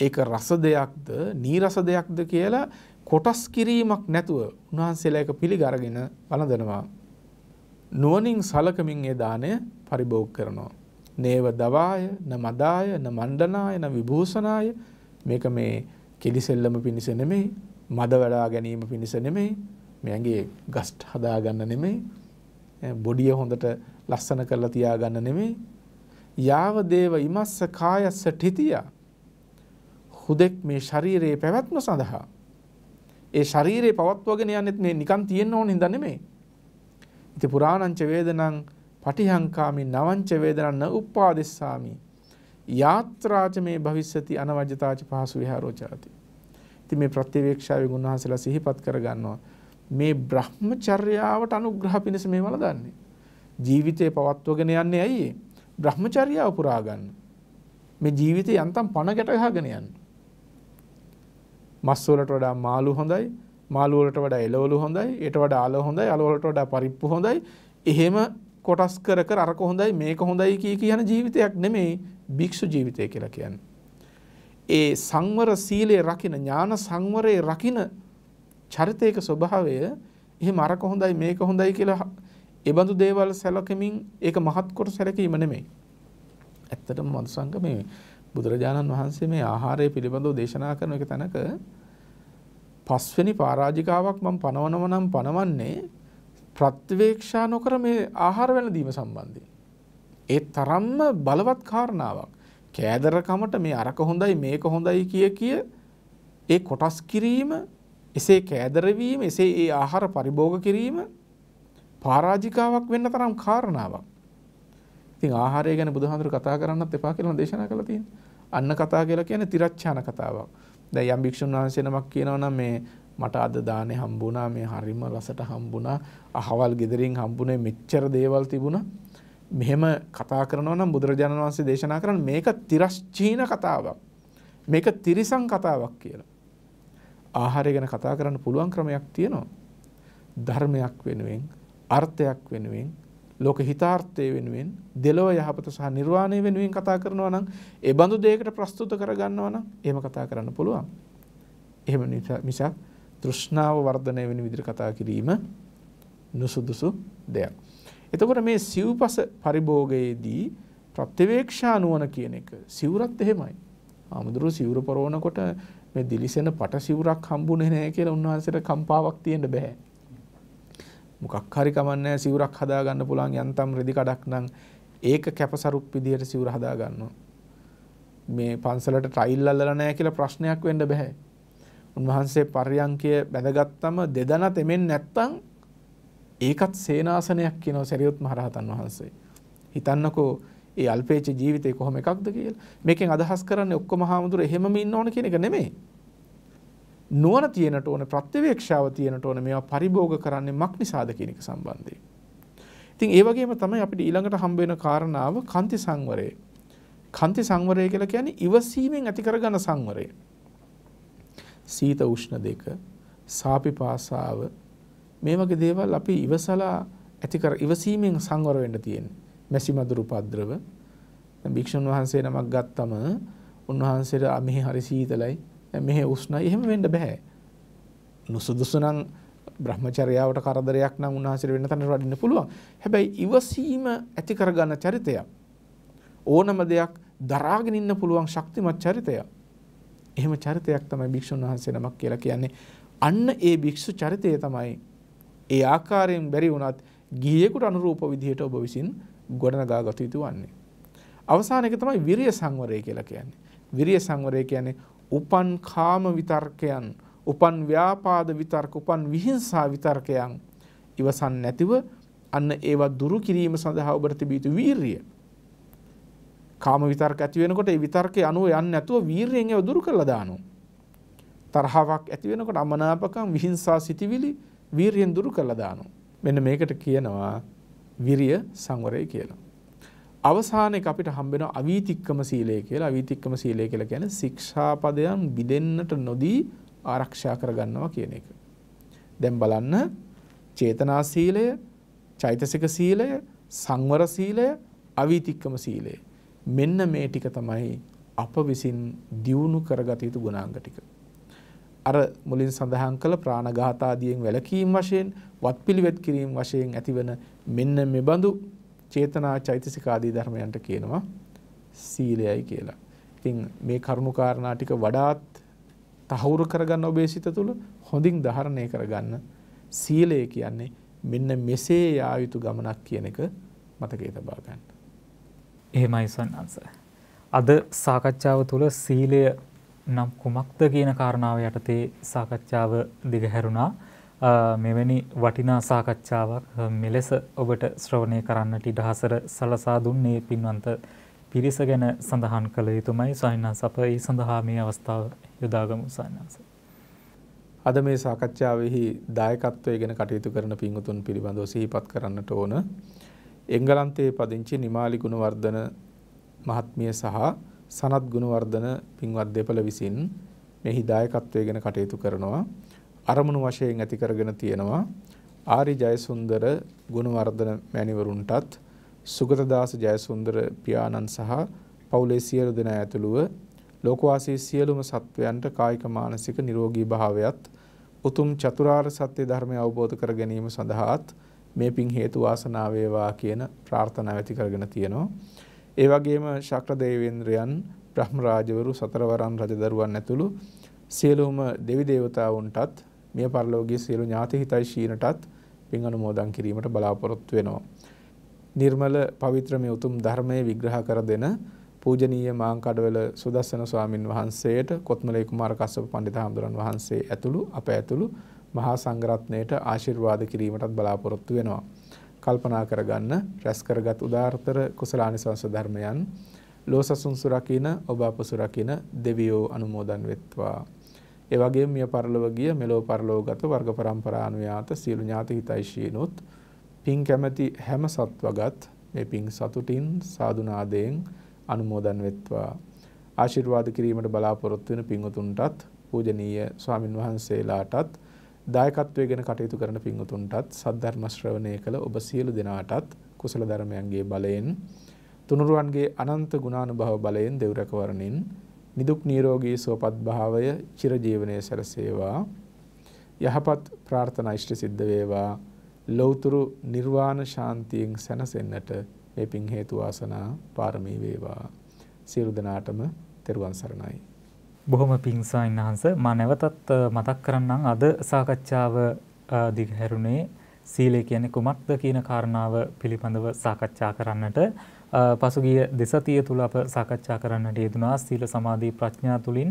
B: ඒක රස දෙයක්ද නීරස දෙයක්ද කියලා කොටස් කිරීමක් නැතුව උන්වහන්සේලා ඒක පිළිගරගෙන වළඳනවා. නුවණින් සලකමින් ඒ දාණය පරිභෝග කරනවා. නේව දවාය න මදාය න මණ්ඩනාය න විභූෂනාය මේක මේ කෙලිසෙල්ලම පිණිස නෙමෙයි මද වඩා ගැනීම පිණිස නෙමෙයි මේ ඇඟේ ගස්ට් හදා ගන්න නෙමෙයි බොඩිය හොඳට ලස්සන කරලා තියා ගන්න නෙමෙයි යාව දේව ඉමස්ස කායස්ස තිතියා හුදෙක් මේ ශරීරයේ පැවැත්ම සඳහා ඒ ශරීරයේ පවත්වගෙන යන්නෙත් මේ නිකන් තියෙන්න ඕන හින්දා නෙමෙයි. ඉති පුරාණංච වේදනං පටිහංකාමි නවංච වේදනං න උප්පාදෙස්සාමි. යාත්‍රාච මේ භවිෂ්‍යති අනවජ්‍යතාච පහසු විහාරෝචාති. ඉතින් මේ ප්‍රත්‍යවේක්ෂාවෙන් උන්වහන්සේලා සිහිපත් කරගන්නවා. මේ බ්‍රහ්මචර්යාවට අනුග්‍රහ පිණිස මේ වළදන්නේ. ජීවිතේ පවත්වගෙන යන්නේ ඇයි? බ්‍රහ්මචර්යාව පුරා ගන්න. මේ ජීවිතේ යන්තම් පණ ගැට ගහගෙන යන්නේ. මස් වලට වඩා මාළු හොඳයි, මාළු වලට වඩා එළවලු හොඳයි, ඊට වඩා අල හොඳයි, අල වලට වඩා පරිප්පු හොඳයි. එහෙම කොටස් කර කර අරක හොඳයි මේක හොඳයි කිය කියන ජීවිතයක් නෙමෙයි භික්ෂු ජීවිතය කියලා කියන්නේ. ඒ සංවර සීලය රකින ඥාන සංවරයේ රකින චරිතයක ස්වභාවය එහෙම අරක හොඳයි මේක හොඳයි කියලා ඒබඳු දේවල් සැලකෙමින් ඒක මහත් කොට සැලකීම නෙමෙයි. ඇත්තටම මනුසංග මේ බුදුරජාණන් වහන්සේ මේ ආහාරය පිළිබඳව දේශනා කරන එක තැනක පස්වෙනි පරාජිකාවක් මම පනවනව නම් පනවන්නේ ප්‍රත්‍යවේක්ෂා නොකර මේ ආහාර වෙනදීම සම්බන්ධයෙන්. ඒ තරම්ම බලවත් කාරණාවක්. කෑදරකමට මේ අරක හොඳයි මේක හොඳයි කිය කිය ඒ කොටස් කිරීම එසේ කෑදරවීම එසේ ඒ ආහාර පරිභෝග කිරීම පාරාජිකාවක් වෙන්න තරම් කාරණාවක්. ඉතින් ආහාරය ගැන බුදුහාඳුර කතා කරන්නත් එපා කියලා දේශනා කළා තියෙනවා. අන්න කතා කියලා කියන්නේ තිරච්ඡාන කතාවක්. දැන් යම් භික්ෂුන් වහන්සේ නමක් කියනවා නම් මේ මට අද දානේ හම්බුණා මේ හරිම රසට හම්බුණා අහවල් ගෙදරින් හම්බුනේ මෙච්චර දේවල් තිබුණා මෙහෙම කතා කරනවා නම් බුදුරජාණන් වහන්සේ දේශනා කරන මේක තිරස්චීන කතාවක් මේක තිරිසන් කතාවක් කියලා ආහාරය ගැන කතා කරන්න පුළුවන් ක්‍රමයක් තියෙනවා ධර්මයක් වෙනුවෙන් අර්ථයක් වෙනුවෙන් ලෝක හිතාර්ථය වෙනුවෙන් දෙලොව යහපත සහ නිර්වාණය වෙනුවෙන් කතා කරනවා නම් ඒ බඳු දෙයකට ප්‍රස්තුත කරගන්නවා නම් එහෙම කතා කරන්න පුළුවන්. එහෙම මිසක් තෘෂ්ණාව වර්ධනය වෙන විදිහට කතා කිරීම නුසුදුසු දෙයක්. එතකොට මේ සිව්පස පරිභෝගයේදී ප්‍රත්‍යවේක්ෂා නුවණ කියන එක සිවුරත් එහෙමයි. ආමුදුරු සිවුර පරවනකොට මේ දිලිසෙන පට සිවුරක් හම්බුනේ නැහැ කියලා උන්වහන්සේට කම්පාවක් තියෙන්න බෑ. මොකක් හරි කමන්නේ සිවුරක් හදා ගන්න පුළුවන් යන්තම් රෙදි කඩක් නම් ඒක කැපසරුප් විදියට සිවුර හදා ගන්නවා. මේ පන්සලට ට්‍රයිල් අල්ලලා නැහැ කියලා ප්‍රශ්නයක් වෙන්න බෑ. උන්වහන්සේ පර්යංකය බැඳගත්තම දෙදන තෙමෙන් නැත්තම් ඒකත් සේනාසනයක් කියනවා සරියුත් මහරහතන් වහන්සේ. හිතන්නකෝ ඒ අල්පේච්ච ජීවිතේ කොහොම එකක්ද කියලා. මේකෙන් අදහස් කරන්නේ ඔක්කොම හාමුදුර එහෙමම ඉන්න ඕන කියන එක නෙමෙයි. නුවණ තියෙනට ඕන ප්‍රත්‍යවේක්ෂාව තියෙනට ඕන මේවා පරිභෝග කරන්නේ මක් නිසාද කියන එක සම්බන්ධයෙන්. ඉතින් ඒ වගේම තමයි අපිට ඊළඟට හම්බ වෙන කාරණාව කන්ති සංවරය. කන්ති සංවරය කියලා කියන්නේ ඉවසීමෙන් ඇති කරගන්න සංවරය. සීත උෂ්ණ දෙක, සාපිපාසාව මේ වගේ දේවල් අපි ඉවසලා ඇති කර ඉවසීමෙන් සංවර වෙන්න තියෙන්නේ. මැසි මදුරු පද්‍රව භික්ෂුන් වහන්සේ නමක් ගත්තම උන්වහන්සේට මෙහි හරි සීතලයි මෙහෙ උෂ්ණයි එහෙම වෙන්න බෑ. නුසුදුසු නම් බ්‍රහ්මචර්යාවට කරදරයක් නම් උන්වහන්සේට වෙන තැනට වඩින්න පුළුවන්. හැබැයි ඉවසීම ඇති කරගන්න චරිතයක්. ඕනම දෙයක් දරාගෙන ඉන්න පුළුවන් ශක්තිමත් චරිතයක්. එහෙම චරිතයක් තමයි භික්ෂුන් වහන්සේ නමක් කියලා කියන්නේ. අන්න ඒ භික්ෂු චරිතය තමයි ඒ ආකාරයෙන් බැරි වුණත් ගිහියෙකුට අනුරූප විදිහට ඔබ විසින් ගොඩනගා ගත යුතු වන්නේ. අවසාන එක තමයි විරිය සංවරය කියලා කියන්නේ. විරිය සංවරය කියන්නේ උපන් කාම විතර්කයන් උපන් ව්‍යාපාද විතර්ක උපන් විහිංසා විතර්කයන් ඉවසන් නැතිව අන්න ඒවා දුරු කිරීම සඳහා ඔබට තිබිය යුතු වීරිය. කාම විතර්ක ඇති වෙනකොට ඒ විතර්කේ අනුව යන්නේ නැතුව වීරියෙන් ඒව දුරු කරලා දානවා. තරහාවක් ඇති වෙනකොට අමනාපකම් විහිංසා සිටිවිලි වීරියෙන් දුරු කරලා දානවා. මෙන්න මේකට කියනවා විරිය සංවරය කියලා. අවසානයේ අපිට හම්බෙන අවීතික්කම සීලය කියලා අවීතික්කම සීලය කියලා කියන්නේ ශික්ෂාපදයන් බිඳෙන්නට නොදී ආරක්ෂා කරගන්නවා කියන එක. දැන් බලන්න චේතනා සීලය, චෛතසික සීලය, සංවර සීලය, අවීතික්කම සීලය. මෙන්න මේ ටික තමයි අප විසින් දියුණු කරගත යුතු ගුණාංග ටික. අර මුලින් සඳහන් කළ ප්‍රාණඝාත ආදියෙන් වැළකීම් වශයෙන් වත්පිළිවෙත් කිරීම වශයෙන් ඇතිවන මෙන්න මෙබඳු චේතනා චෛතසික ආදී ධර්මයන්ට කියනවා සීලයයි කියලා. ඉතින් මේ කරුණු කාරණා ටික වඩාත් තහවුරු කරගන්න ඔබේ සිත තුළ හොඳින් ධාරණය කරගන්න සීලය කියන්නේ මෙන්න මෙසේ යා යුතු
A: ගමනක් කියන එක මතකේ තබා ගන්න. එහෙමයි සන්නංස. අද සාකච්ඡාව තුළ සීලය නම් කුමක්ද කියන කාරණාව යටතේ සාකච්ඡාව දිගහැරුණා. මෙවැනි වටිනා සාකච්ඡාවක් මෙලෙස ඔබට ශ්‍රවණය කරන්නට ඉඩහසර සලසා දුන්නේ පින්වන්ත පිරිස ගැන සඳහන් කළ යුතුමයි සයින්හන්ස අප ඒ සඳහා මේ අවස්ථාව යොදාගමු සයින්හන්ස.
B: අද මේ සාකච්ඡාවෙහි දායකත්වය ගැන කටයුතු කරන පින්වතුන් පිළිබඳව සිහිපත් කරන්නට ඕන. එංගලන්තයේ පදිංචි නිමාලි ගුණවර්ධන මහත්මිය සහ සනත් ගුණවර්ධන පින්වත් දෙපළ විසින් මෙහි දායකත්වය ගැන කටයුතු කරනවා. අරමුණු වශයෙන් ඇති කරගෙන තියෙනවා. ආරි ජයසුන්දර ගුණවර්ධන මැනිවරුන්ටත් සුගතදාස ජයසුන්දර පියාණන් සහ පවුලේ සියලු දෙනා ඇතුළුව ලෝකවාසී සියලුම සත්වයන්ට කායික මානසික නිරෝගී භාවයත් උතුම් චතුරාර්ය සත්‍ය ධර්මය අවබෝධ කර ගැනීම සඳහාත් මේ පින් හේතු වාසනා වේවා කියන ප්‍රාර්ථනාව ඇති කරගෙන තියෙනවා. ඒ වගේම ශක්‍ර දේවේන්ද්‍රයන්, බ්‍රහ්ම රාජවරු, සතරවරම් රජදරුවන් ඇතුළු සියලුම දෙවි දේවතාවුන්ටත් මිය පරලෝකයේ සියලු ඥාති හිතයිශීනටත් පින් අනුමෝදන් කිරීමට බලාපොරොත්තු වෙනවා. නිර්මල පවිත්‍ර මේ උතුම් ධර්මයේ විග්‍රහ කර දෙන පූජනීය මාංකඩවල සුදස්සන ස්වාමින් වහන්සේට කොත්මලේ කුමාර කස්සප පණ්ඩිත හාමුදුරන් වහන්සේ ඇතුළු අප ඇතුළු මහා සංඝරත්නයට ආශිර්වාද කිරීමටත් බලාපොරොත්තු වෙනවා. කල්පනා කරගන්න රැස් කරගත් උදාාරතර කුසලානිසංස ධර්මයන් ලෝසසුන් සුරකින ඔබ අප සුරකින දෙවියෝ අනුමෝදන් වෙත්වා ඒ වගේ මිය පරලොව ගිය මෙලෝ පරලෝගත වර්ග පරම්පරානුයාත සියලු ඥාති හිතයිශීනුත් පින් කැමැති හැම සත්වගත් මේ පින් සතුටින් සාදුනාදයෙන් අනුමෝදන් වෙත්වා. ආශිර්වාද කිරීමට බලාපොරොත්තු වෙන පින්වතුන්ටත් පූජනීය ස්වාමින් වහන්සේලාටත් දායකත්වය ගැන කටයුතු කරන පින්වතුන්ටත් සද්ධර්ම ශ්‍රවණය කළ ඔබ සියලු දෙනාටත් කුසල ධර්මයන්ගේ බලයෙන් තුනුරුවන්ගේ අනන්ත ගුණානුභව බලයෙන් දෙව් රැකවරණින් නිදුක් නිරෝගී සුවපත් භාවය චිරජීවනයේ සැලසේවා. යහපත් ප්‍රාර්ථනා ඉෂ්ට සිද්ධ වේවා. ලෞතුරු නිර්වාණ ශාන්තියෙන් සැනසෙන්නට මේ පිං හේතු වාසනා පාරමී වේවා. සියලු
A: දෙනාටම තෙරුවන් සරණයි. බොහොම පිං ස්වාමීන් වහන්සේ මා නැවතත් මතක් කරන්නම් අද සාකච්ඡාව දිගහැරුණේ සීලය කියන්නේ කුමක්ද කියන කාරණාව පිළිබඳව සාකච්ඡා කරන්නට පසුගිය දෙසතිය තුල අප සාකච්ඡා කරන්නට යෙදුනා සීල සමාධි ප්‍රඥා තුලින්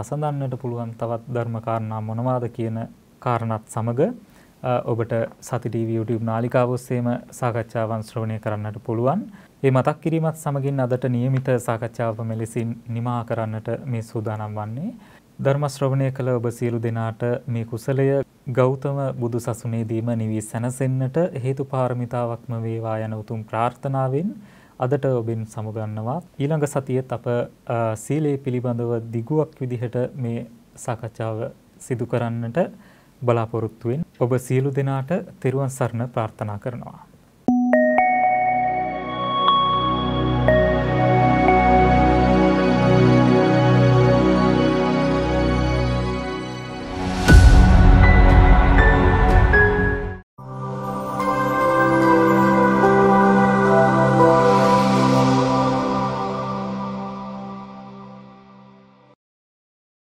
A: සසඳන්නට පුළුවන් තවත් ධර්ම කාරණා මොනවාද කියන කාරණාත් සමග ඔබට සති TV YouTube නාලිකාව ඔස්සේම සාකච්ඡාවන් ශ්‍රවණය කරන්නට පුළුවන්. මේ මතක් කිරීමත් සමගින් අදට નિયમિત සාකච්ඡාව මෙලෙසින් නිමා කරන්නට මේ සූදානම් වන්නේ. ධර්ම ශ්‍රවණය කළ ඔබ සියලු දෙනාට මේ කුසලය ගෞතම බුදු සසුනේදීම නිවි සැනසෙන්නට හේතු පාරමිතාවක්ම වේවා යන උතුම් ප්‍රාර්ථනාවෙන් අදට ඔබෙන් සමුගන්නවා ඊළඟ සතියේත් අප සීලය පිළිබඳව දිගුවක් විදිහට මේ සාකච්ඡාව සිදු කරන්නට බලාපොරොත්තු වෙන ඔබ සියලු දෙනාට තෙරුවන් සරණ ප්‍රාර්ථනා කරනවා